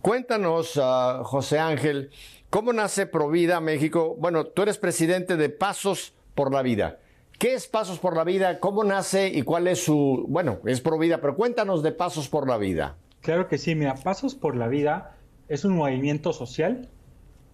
Cuéntanos, ah, José Ángel, ¿cómo nace Provida México? Bueno, tú eres presidente de Pasos por la Vida. ¿Qué es Pasos por la Vida? ¿Cómo nace y cuál es su... Bueno, es Provida, pero cuéntanos de Pasos por la Vida. Claro que sí, mira, Pasos por la Vida es un movimiento social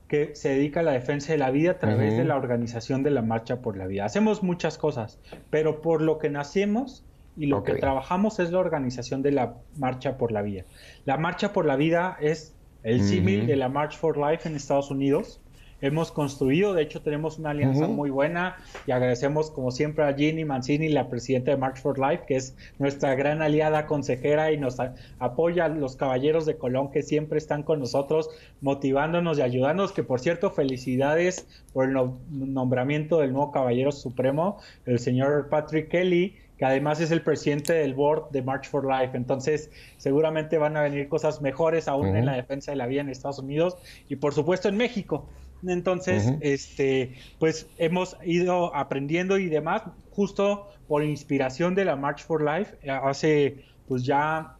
que se dedica a la defensa de la vida a través de la organización de la Marcha por la Vida. Hacemos muchas cosas, pero por lo que nacemos y lo que trabajamos es la organización de la Marcha por la Vida. La Marcha por la Vida es el símil de la March for Life en Estados Unidos. Hemos construido, de hecho tenemos una alianza muy buena y agradecemos como siempre a Ginny Mancini, la presidenta de March for Life, que es nuestra gran aliada consejera y nos apoya los caballeros de Colón que siempre están con nosotros motivándonos y ayudándonos, que por cierto felicidades por el nombramiento del nuevo caballero supremo, el señor Patrick Kelly que además es el presidente del board de March for Life. Entonces, seguramente van a venir cosas mejores aún en la defensa de la vida en Estados Unidos y por supuesto en México. Entonces, este, pues hemos ido aprendiendo y demás, justo por inspiración de la March for Life, eh, hace pues ya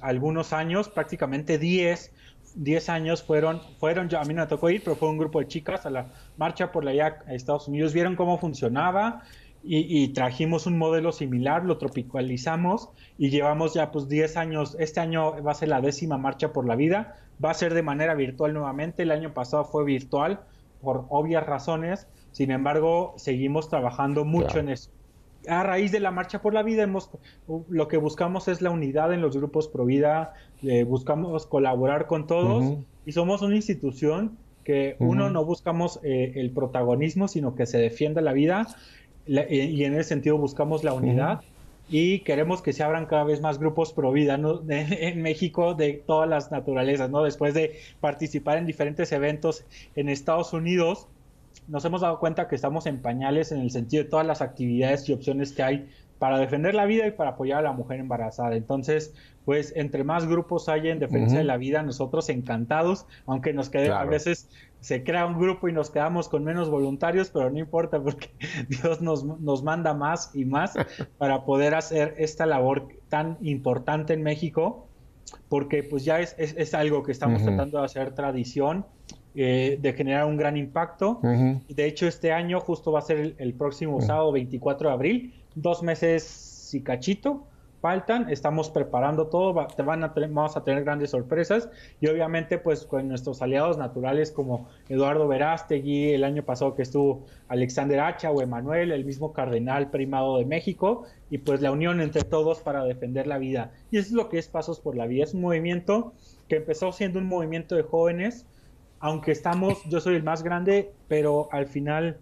algunos años, prácticamente 10, 10 años fueron, fueron, a mí no me tocó ir, pero fue un grupo de chicas a la marcha por la a Estados Unidos, vieron cómo funcionaba, y, trajimos un modelo similar, lo tropicalizamos y llevamos ya pues 10 años, este año va a ser la décima marcha por la vida, va a ser de manera virtual nuevamente, el año pasado fue virtual por obvias razones, sin embargo seguimos trabajando mucho en eso. A raíz de la marcha por la vida hemos, uh, lo que buscamos es la unidad en los grupos pro vida, eh, buscamos colaborar con todos y somos una institución que uno no buscamos eh, el protagonismo, sino que se defienda la vida eh, y en ese sentido buscamos la unidad. Y queremos que se abran cada vez más grupos pro vida en, México de todas las naturalezas, ¿no? Después de participar en diferentes eventos en Estados Unidos, nos hemos dado cuenta que estamos en pañales en el sentido de todas las actividades y opciones que hay para defender la vida y para apoyar a la mujer embarazada. Entonces, pues entre más grupos hay en defensa de la vida, nosotros encantados, aunque nos quede a veces se crea un grupo y nos quedamos con menos voluntarios, pero no importa porque Dios nos, manda más y más para poder hacer esta labor tan importante en México, porque pues ya es, algo que estamos tratando de hacer tradición, eh, de generar un gran impacto. De hecho, este año justo va a ser el, próximo sábado 24 de abril, dos meses y cachito, faltan, estamos preparando todo, te van a vamos a tener grandes sorpresas y obviamente pues con nuestros aliados naturales como Eduardo Verástegui, el año pasado que estuvo Alexander Hacha o Emanuel, el mismo cardenal primado de México y pues la unión entre todos para defender la vida. Y eso es lo que es Pasos por la Vida, es un movimiento que empezó siendo un movimiento de jóvenes, aunque estamos, yo soy el más grande, pero al final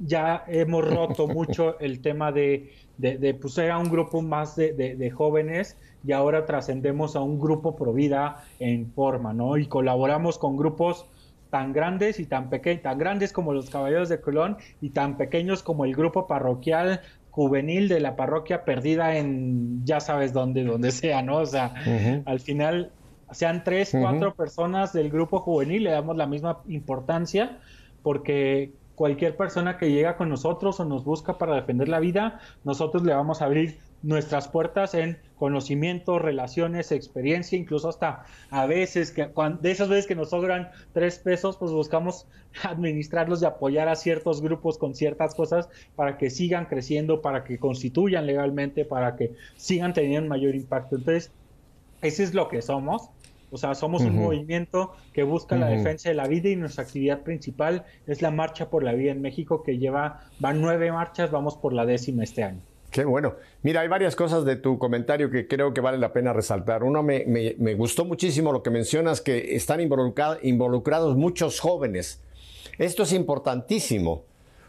ya hemos roto mucho el tema de de, de pues era un grupo más de, de, jóvenes y ahora trascendemos a un grupo pro vida en forma, ¿no? Y colaboramos con grupos tan grandes y tan pequeños, tan grandes como los Caballeros de Colón y tan pequeños como el grupo parroquial juvenil de la parroquia perdida en ya sabes dónde, donde sea, ¿no? O sea, al final sean tres, cuatro personas del grupo juvenil, le damos la misma importancia porque cualquier persona que llega con nosotros o nos busca para defender la vida, nosotros le vamos a abrir nuestras puertas en conocimiento, relaciones, experiencia, incluso hasta a veces, que de esas veces que nos sobran tres pesos, pues buscamos administrarlos y apoyar a ciertos grupos con ciertas cosas para que sigan creciendo, para que constituyan legalmente, para que sigan teniendo mayor impacto. Entonces, eso es lo que somos o sea, somos un movimiento que busca la defensa de la vida y nuestra actividad principal es la Marcha por la Vida en México, que lleva, van nueve marchas, vamos por la décima este año. Qué bueno. Mira, hay varias cosas de tu comentario que creo que vale la pena resaltar. Uno, me, gustó muchísimo lo que mencionas, que están involucrados muchos jóvenes. Esto es importantísimo,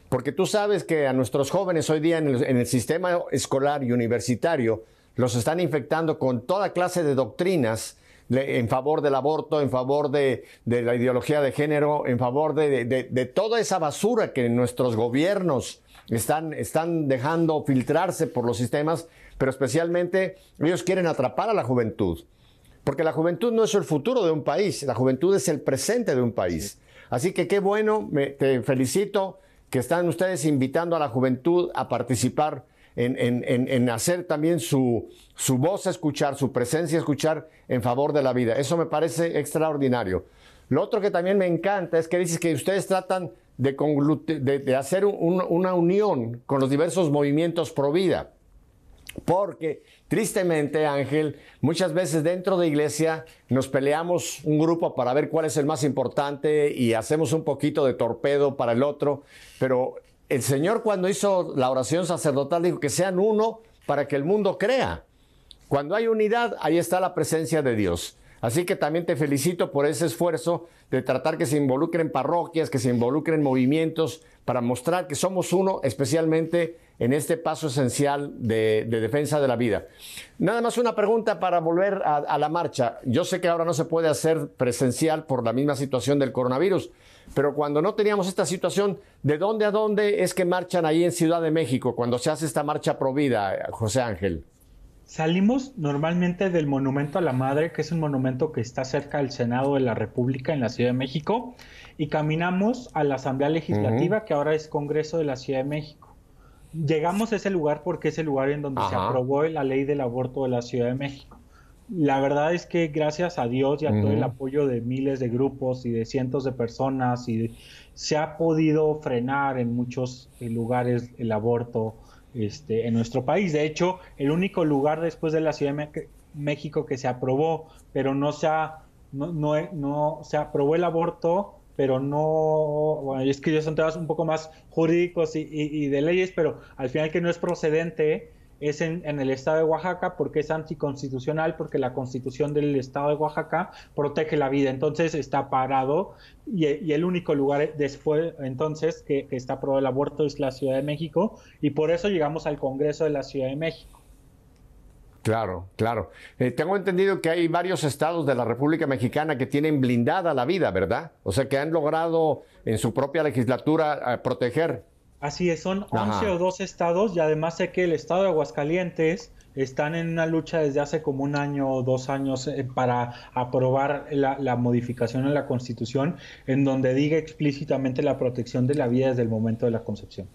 porque tú sabes que a nuestros jóvenes hoy día en el, en el sistema escolar y universitario los están infectando con toda clase de doctrinas en favor del aborto, en favor de, la ideología de género, en favor de, toda esa basura que nuestros gobiernos están, dejando filtrarse por los sistemas, pero especialmente ellos quieren atrapar a la juventud. Porque la juventud no es el futuro de un país, la juventud es el presente de un país. Así que qué bueno, me, te felicito que están ustedes invitando a la juventud a participar en, hacer también su, su voz escuchar, su presencia escuchar en favor de la vida. Eso me parece extraordinario. Lo otro que también me encanta es que dices que ustedes tratan de, hacer una unión con los diversos movimientos pro vida. Porque tristemente, Ángel, muchas veces dentro de iglesia nos peleamos un grupo para ver cuál es el más importante y hacemos un poquito de torpedo para el otro, pero el Señor cuando hizo la oración sacerdotal dijo que sean uno para que el mundo crea. Cuando hay unidad, ahí está la presencia de Dios. Así que también te felicito por ese esfuerzo de tratar que se involucren parroquias, que se involucren movimientos, para mostrar que somos uno, especialmente en este paso esencial de, defensa de la vida. Nada más una pregunta para volver a la marcha. Yo sé que ahora no se puede hacer presencial por la misma situación del coronavirus, pero cuando no teníamos esta situación, ¿de dónde a dónde es que marchan ahí en Ciudad de México cuando se hace esta marcha provida, José Ángel? Salimos normalmente del Monumento a la Madre, que es un monumento que está cerca del Senado de la República en la Ciudad de México, y caminamos a la Asamblea Legislativa, que ahora es Congreso de la Ciudad de México. Llegamos a ese lugar porque es el lugar en donde se aprobó la ley del aborto de la Ciudad de México la verdad es que gracias a Dios y a todo el apoyo de miles de grupos y de cientos de personas y se ha podido frenar en muchos eh, lugares el aborto este, en nuestro país. De hecho, el único lugar después de la Ciudad de México que se aprobó, pero no se no, no, se aprobó el aborto, pero no, bueno, es que ya son temas un poco más jurídicos y de leyes, pero al final que no es procedente es en, el estado de Oaxaca porque es anticonstitucional, porque la constitución del estado de Oaxaca protege la vida. Entonces está parado y, el único lugar después entonces que, está aprobado el aborto es la Ciudad de México y por eso llegamos al Congreso de la Ciudad de México. Claro, claro. Eh, tengo entendido que hay varios estados de la República Mexicana que tienen blindada la vida, ¿verdad? O sea, que han logrado en su propia legislatura eh, proteger Así es, son 11 o 12 estados y además sé que el estado de Aguascalientes están en una lucha desde hace como un año o dos años eh, para aprobar la, modificación en la constitución en donde diga explícitamente la protección de la vida desde el momento de la concepción.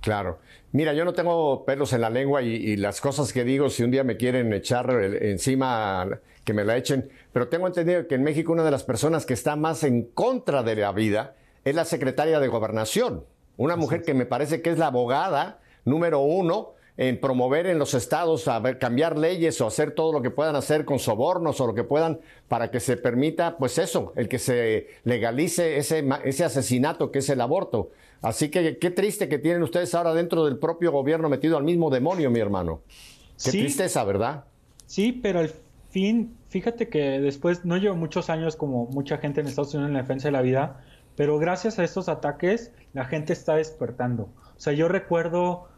Claro. Mira, yo no tengo pelos en la lengua y, las cosas que digo, si un día me quieren echar encima, que me la echen, pero tengo entendido que en México una de las personas que está más en contra de la vida es la secretaria de gobernación. Una mujer que me parece que es la abogada número uno en promover en los estados a ver, cambiar leyes o hacer todo lo que puedan hacer con sobornos o lo que puedan para que se permita, pues eso, el que se legalice ese, ese asesinato que es el aborto. Así que qué triste que tienen ustedes ahora dentro del propio gobierno metido al mismo demonio, mi hermano. Qué tristeza, ¿verdad? Sí, pero al fin, fíjate que después, no llevo muchos años como mucha gente en Estados Unidos en la defensa de la vida, pero gracias a estos ataques, la gente está despertando. O sea, yo recuerdo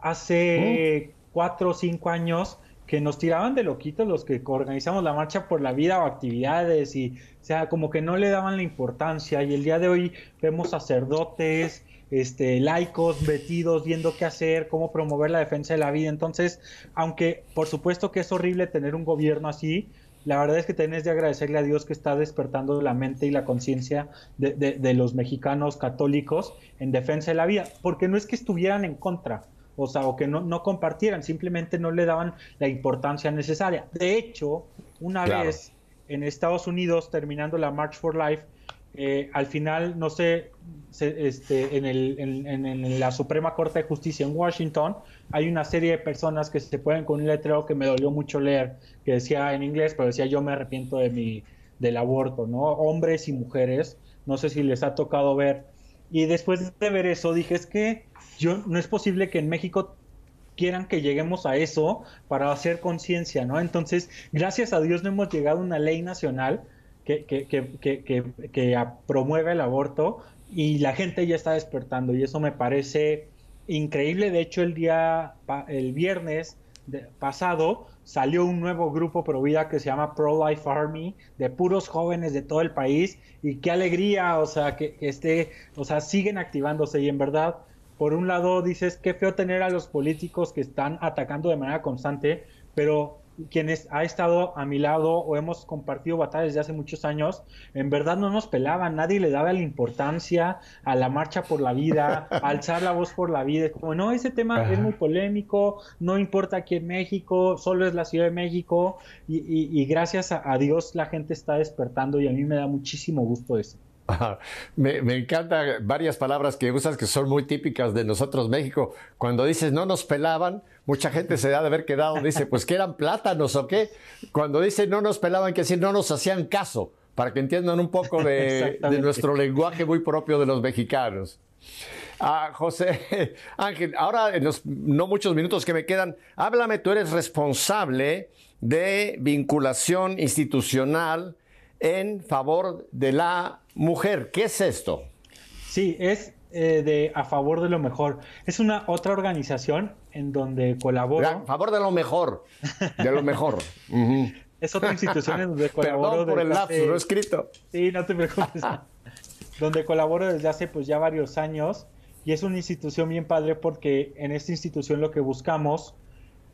hace oh. cuatro o cinco años que nos tiraban de loquitos los que organizamos la marcha por la vida o actividades y, o sea, como que no le daban la importancia y el día de hoy vemos sacerdotes, este, laicos metidos, viendo qué hacer, cómo promover la defensa de la vida. Entonces, aunque por supuesto que es horrible tener un gobierno así, la verdad es que tenés de agradecerle a Dios que está despertando la mente y la conciencia de, los mexicanos católicos en defensa de la vida, porque no es que estuvieran en contra, o sea, o que no, compartieran, simplemente no le daban la importancia necesaria. De hecho, una vez en Estados Unidos, terminando la March for Life, eh, al final, no sé, este, en, la Suprema Corte de Justicia en Washington hay una serie de personas que se pueden con un letrero que me dolió mucho leer, que decía en inglés, pero decía yo me arrepiento de mi, del aborto, ¿no? Hombres y mujeres, no sé si les ha tocado ver. Y después de ver eso dije, es que yo, no es posible que en México quieran que lleguemos a eso para hacer conciencia, ¿no? Entonces, gracias a Dios no hemos llegado a una ley nacional, que, promueve el aborto y la gente ya está despertando y eso me parece increíble. De hecho, el día, el viernes pasado salió un nuevo grupo pro vida que se llama Pro Life Army, de puros jóvenes de todo el país y qué alegría, o sea, que, o sea, siguen activándose y en verdad, por un lado dices, qué feo tener a los políticos que están atacando de manera constante, pero quienes ha estado a mi lado o hemos compartido batallas desde hace muchos años, en verdad no nos pelaban, nadie le daba la importancia a la marcha por la vida, a alzar la voz por la vida, es como no, ese tema es muy polémico, no importa que México, solo es la Ciudad de México y, gracias a, Dios la gente está despertando y a mí me da muchísimo gusto eso. Me, me encantan varias palabras que usas que son muy típicas de nosotros México. Cuando dices no nos pelaban, mucha gente se da de haber quedado, dice, pues que eran plátanos o qué. Cuando dice no nos pelaban, que decir no nos hacían caso, para que entiendan un poco de, nuestro lenguaje muy propio de los mexicanos. Ah, José Ángel, ahora en los no muchos minutos que me quedan, háblame, tú eres responsable de vinculación institucional en favor de la mujer. ¿Qué es esto? Sí, es eh, de A Favor de lo Mejor. Es una otra organización en donde colaboro. A favor de lo mejor, de lo mejor. Es otra institución en donde colaboro. Perdón por el lapsus, no he escrito. Sí, no te preocupes. donde colaboro desde hace pues ya varios años y es una institución bien padre porque en esta institución lo que buscamos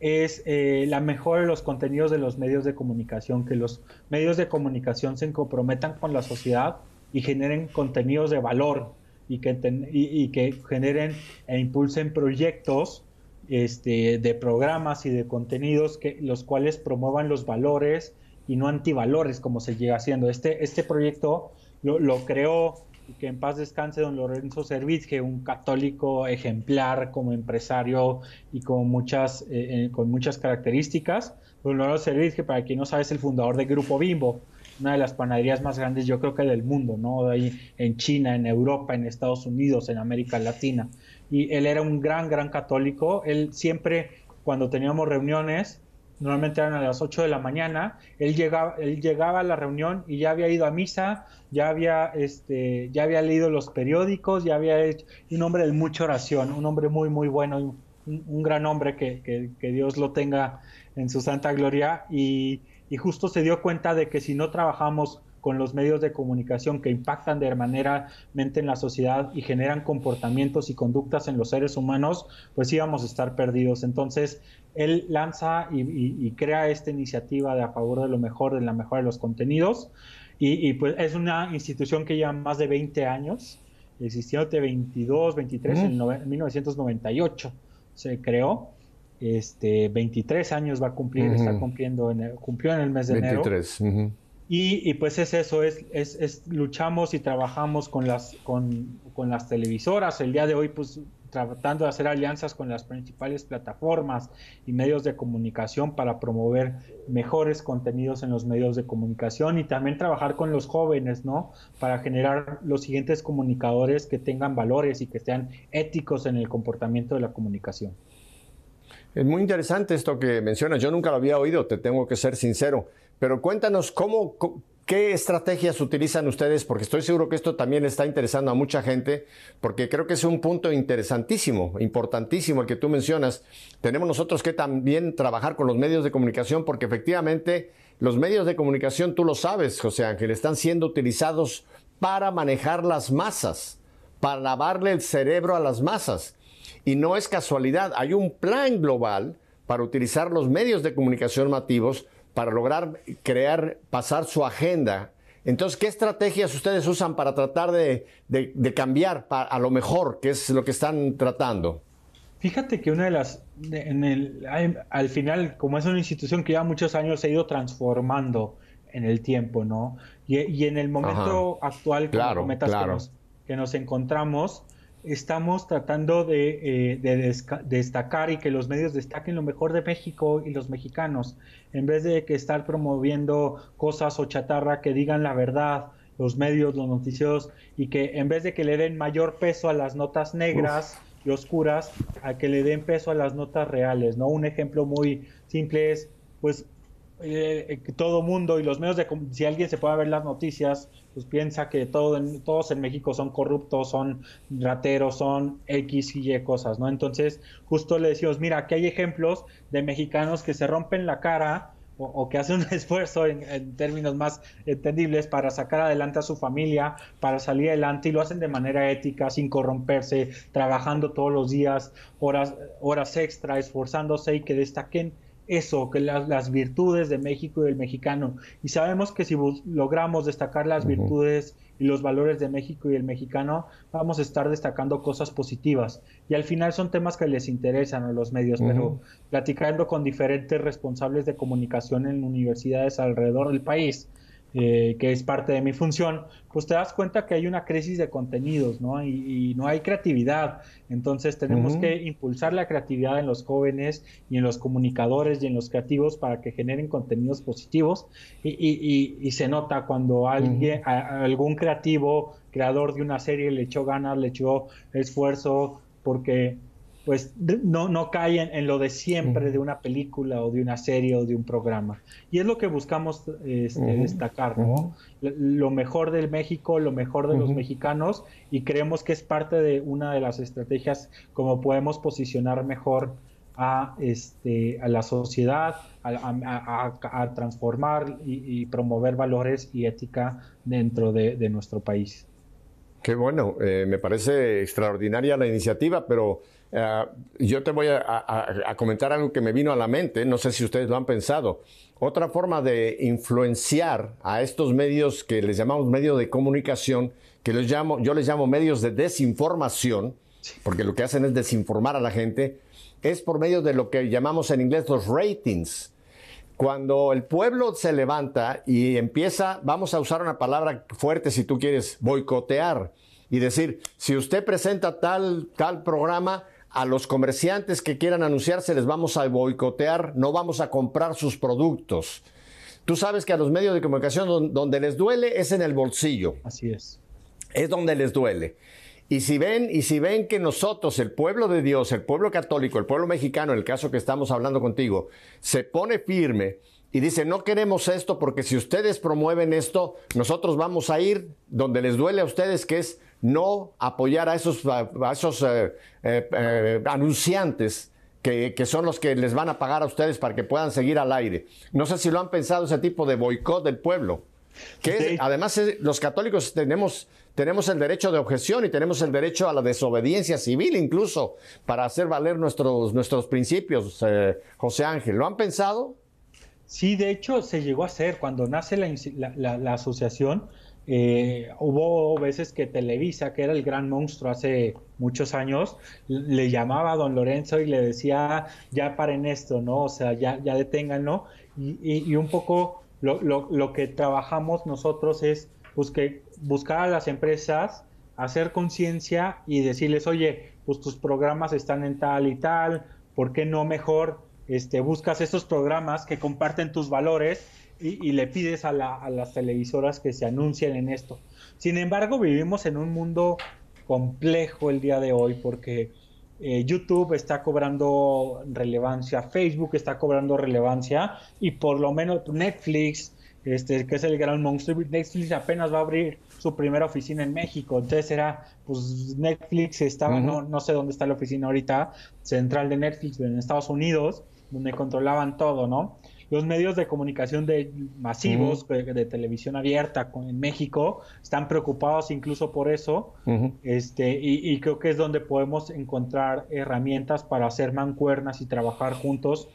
es eh, la mejor de los contenidos de los medios de comunicación, que los medios de comunicación se comprometan con la sociedad y generen contenidos de valor y que, y que generen e impulsen proyectos este, de programas y de contenidos que, los cuales promuevan los valores y no antivalores como se llega haciendo. Este, este proyecto lo, creó que en paz descanse don Lorenzo Servizge, un católico ejemplar como empresario y con muchas, eh, eh, con muchas características. Don Lorenzo Servitje para quien no sabe, es el fundador de Grupo Bimbo, una de las panaderías más grandes, yo creo que del mundo, ¿no? Ahí en China, en Europa, en Estados Unidos, en América Latina. Y él era un gran, gran católico. Él siempre, cuando teníamos reuniones, normalmente eran a las 8 de la mañana, él llegaba, él llegaba a la reunión y ya había ido a misa, ya había, este, ya había leído los periódicos, ya había hecho un hombre de mucha oración, un hombre muy, muy bueno, un, un gran hombre que, que, que, Dios lo tenga en su santa gloria y y justo se dio cuenta de que si no trabajamos con los medios de comunicación que impactan de manera mente en la sociedad y generan comportamientos y conductas en los seres humanos, pues íbamos a estar perdidos. Entonces, él lanza y, crea esta iniciativa de a favor de lo mejor, de la mejora de los contenidos. Y, pues es una institución que lleva más de 20 años, existió de 22, 23, en 1998 se creó este, 23 años va a cumplir, está cumpliendo, en cumplió en el mes de 23. enero. y, pues es eso, es, es, luchamos y trabajamos con las, con, con las televisoras. El día de hoy, pues tratando de hacer alianzas con las principales plataformas y medios de comunicación para promover mejores contenidos en los medios de comunicación y también trabajar con los jóvenes, ¿no? Para generar los siguientes comunicadores que tengan valores y que sean éticos en el comportamiento de la comunicación. Es muy interesante esto que mencionas. Yo nunca lo había oído, te tengo que ser sincero. Pero cuéntanos cómo, qué estrategias utilizan ustedes, porque estoy seguro que esto también está interesando a mucha gente, porque creo que es un punto interesantísimo, importantísimo el que tú mencionas. Tenemos nosotros que también trabajar con los medios de comunicación, porque efectivamente los medios de comunicación, tú lo sabes, José Ángel, están siendo utilizados para manejar las masas, para lavarle el cerebro a las masas. Y no es casualidad, hay un plan global para utilizar los medios de comunicación nativos para lograr crear, pasar su agenda. Entonces, ¿qué estrategias ustedes usan para tratar de, cambiar a lo mejor, que es lo que están tratando? Fíjate que una de las, en el, al final, como es una institución que ya muchos años, se ha ido transformando en el tiempo, ¿no? Y, en el momento actual, que nos encontramos, estamos tratando de, eh, destacar y que los medios destaquen lo mejor de México y los mexicanos, en vez de que estar promoviendo cosas o chatarra que digan la verdad los medios, los noticieros, y que en vez de que le den mayor peso a las notas negras y oscuras, a que le den peso a las notas reales, ¿no? Un ejemplo muy simple es, pues, eh, eh todo mundo y los medios de si alguien se puede ver las noticias pues piensa que todo en, todos en México son corruptos, son rateros, son X y Y cosas, ¿no? Entonces, justo le decimos, mira, aquí hay ejemplos de mexicanos que se rompen la cara o, que hacen un esfuerzo en, en, términos más entendibles para sacar adelante a su familia, para salir adelante y lo hacen de manera ética, sin corromperse, trabajando todos los días, horas, horas extra, esforzándose y que destaquen eso, que las, virtudes de México y del mexicano. Y sabemos que si logramos destacar las virtudes y los valores de México y el mexicano, vamos a estar destacando cosas positivas. Y al final son temas que les interesan a los medios, pero platicando con diferentes responsables de comunicación en universidades alrededor del país, eh, que es parte de mi función, pues te das cuenta que hay una crisis de contenidos, ¿no? Y, y no hay creatividad. Entonces tenemos que impulsar la creatividad en los jóvenes y en los comunicadores y en los creativos para que generen contenidos positivos. Y, se nota cuando alguien, algún creativo, creador de una serie, le echó ganas, le echó esfuerzo, porque pues no, no caen en lo de siempre de una película o de una serie o de un programa. Y es lo que buscamos este, destacar, ¿no? Lo mejor del México, lo mejor de los mexicanos y creemos que es parte de una de las estrategias como podemos posicionar mejor a, este, a la sociedad, a, transformar y, promover valores y ética dentro de, nuestro país. Qué bueno, eh, me parece extraordinaria la iniciativa, pero eh, yo te voy a, a, comentar algo que me vino a la mente, no sé si ustedes lo han pensado. Otra forma de influenciar a estos medios que les llamamos medios de comunicación, que los llamo, yo les llamo medios de desinformación, porque lo que hacen es desinformar a la gente, es por medio de lo que llamamos en inglés los ratings. Cuando el pueblo se levanta y empieza, vamos a usar una palabra fuerte si tú quieres, boicotear y decir, si usted presenta tal, tal programa, a los comerciantes que quieran anunciarse les vamos a boicotear, no vamos a comprar sus productos. Tú sabes que a los medios de comunicación donde les duele es en el bolsillo. Así es. Es donde les duele. Y si ven, y si ven que nosotros, el pueblo de Dios, el pueblo católico, el pueblo mexicano, en el caso que estamos hablando contigo, se pone firme y dice, no queremos esto porque si ustedes promueven esto, nosotros vamos a ir donde les duele a ustedes, que es no apoyar a esos, esos eh, eh, eh, anunciantes que, son los que les van a pagar a ustedes para que puedan seguir al aire. No sé si lo han pensado ese tipo de boicot del pueblo. Que además los católicos tenemos, tenemos el derecho de objeción y tenemos el derecho a la desobediencia civil incluso para hacer valer nuestros, nuestros principios, José Ángel. ¿Lo han pensado? Sí, de hecho se llegó a hacer cuando nace la asociación eh, hubo veces que Televisa, que era el gran monstruo hace muchos años, le llamaba a don Lorenzo y le decía, ya paren esto, ¿no? O sea, ya, ya deténganlo. Y, y, un poco lo, lo, que trabajamos nosotros es busque, buscar a las empresas, hacer conciencia y decirles, oye, pues tus programas están en tal y tal, ¿por qué no mejor este, buscas estos programas que comparten tus valores? y, le pides a, las televisoras que se anuncien en esto. Sin embargo, vivimos en un mundo complejo el día de hoy porque eh, YouTube está cobrando relevancia, Facebook está cobrando relevancia y por lo menos Netflix, este, que es el gran monstruo, Netflix apenas va a abrir su primera oficina en México. Entonces era, pues Netflix estaba, no, no sé dónde está la oficina ahorita, central de Netflix en Estados Unidos, donde controlaban todo, ¿no? Los medios de comunicación de masivos, de, televisión abierta en México, están preocupados incluso por eso. este, y, creo que es donde podemos encontrar herramientas para hacer mancuernas y trabajar juntos.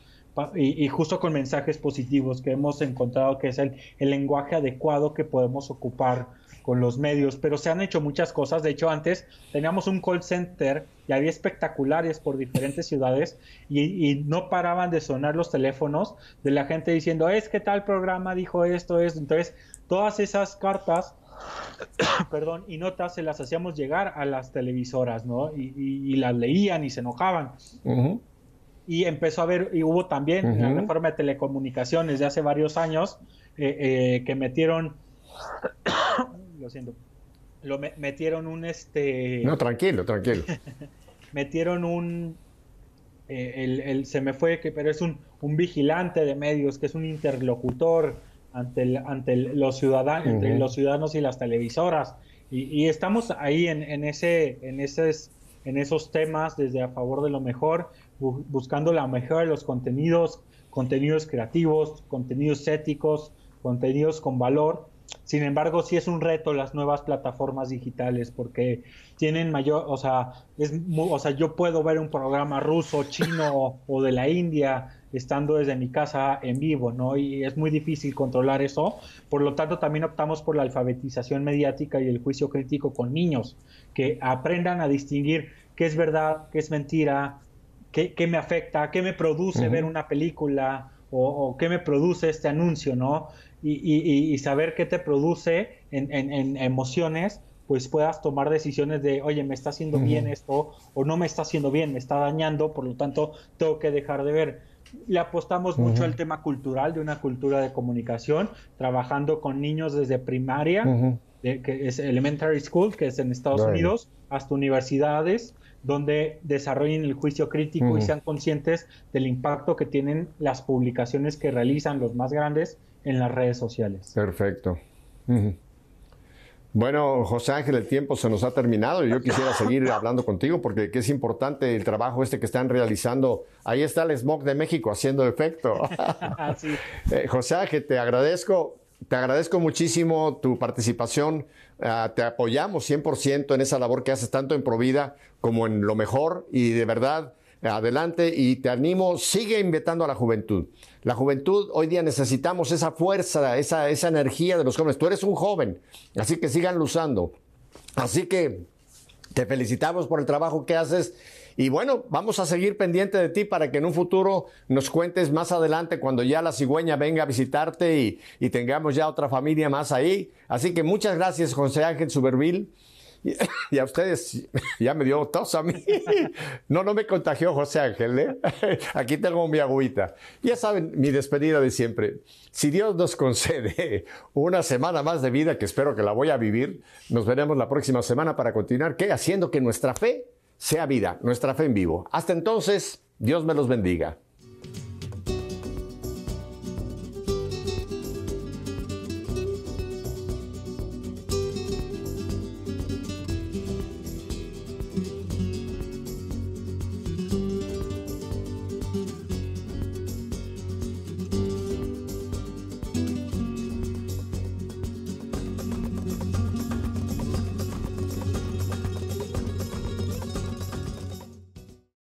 Y, justo con mensajes positivos que hemos encontrado que es el, el lenguaje adecuado que podemos ocupar con los medios, pero se han hecho muchas cosas. De hecho, antes teníamos un call center y había espectaculares por diferentes ciudades y, no paraban de sonar los teléfonos de la gente diciendo, es que tal programa dijo esto, esto. Entonces, todas esas cartas, perdón, y notas se las hacíamos llegar a las televisoras, ¿no? Y, las leían y se enojaban. Y empezó a haber, y hubo también la reforma de telecomunicaciones de hace varios años eh, eh, que metieron lo siento. Lo metieron un este. No, tranquilo, tranquilo. metieron un. Eh, el, se me fue, que, pero es un, vigilante de medios, que es un interlocutor ante, el, ante los ciudadanos, entre los ciudadanos y las televisoras. Y, estamos ahí en, ese, en, esos, en esos temas, desde a favor de lo mejor, buscando la mejor de los contenidos, contenidos creativos, contenidos éticos, contenidos con valor, sin embargo, sí es un reto las nuevas plataformas digitales porque tienen mayor, o sea, es, sea, yo puedo ver un programa ruso, chino o de la India estando desde mi casa en vivo, ¿no? Y es muy difícil controlar eso. Por lo tanto, también optamos por la alfabetización mediática y el juicio crítico con niños, que aprendan a distinguir qué es verdad, qué es mentira, qué, me afecta, qué me produce ver una película o, o qué me produce este anuncio, ¿no? y, saber qué te produce en, emociones, pues puedas tomar decisiones de, oye, me está haciendo bien esto o no me está haciendo bien, me está dañando, por lo tanto, tengo que dejar de ver le apostamos mucho al tema cultural, de una cultura de comunicación, trabajando con niños desde primaria, que es elementary school, que es en Estados Unidos, hasta universidades, donde desarrollen el juicio crítico y sean conscientes del impacto que tienen las publicaciones que realizan los más grandes en las redes sociales. Perfecto. Bueno, José Ángel, el tiempo se nos ha terminado y yo quisiera seguir hablando contigo porque es importante el trabajo este que están realizando. Ahí está el smog de México haciendo efecto. Ah, eh, José Ángel, te agradezco. Te agradezco muchísimo tu participación. Ah, te apoyamos 100% en esa labor que haces tanto en Provida como en Lo Mejor y de verdad adelante y te animo, sigue invitando a la juventud. La juventud, hoy día necesitamos esa fuerza, esa, esa energía de los jóvenes. Tú eres un joven, así que sigan luchando. Así que te felicitamos por el trabajo que haces. Y bueno, vamos a seguir pendiente de ti para que en un futuro nos cuentes más adelante cuando ya la cigüeña venga a visitarte y, tengamos ya otra familia más ahí. Así que muchas gracias, José Ángel Suberville Y, a ustedes ya me dio tos a mí. No, no me contagió José Ángel. ¿eh? Aquí tengo mi agüita. Ya saben, mi despedida de siempre. Si Dios nos concede una semana más de vida, que espero que la voy a vivir, nos veremos la próxima semana para continuar. que Haciendo que nuestra fe sea vida, nuestra fe en vivo. Hasta entonces, Dios me los bendiga.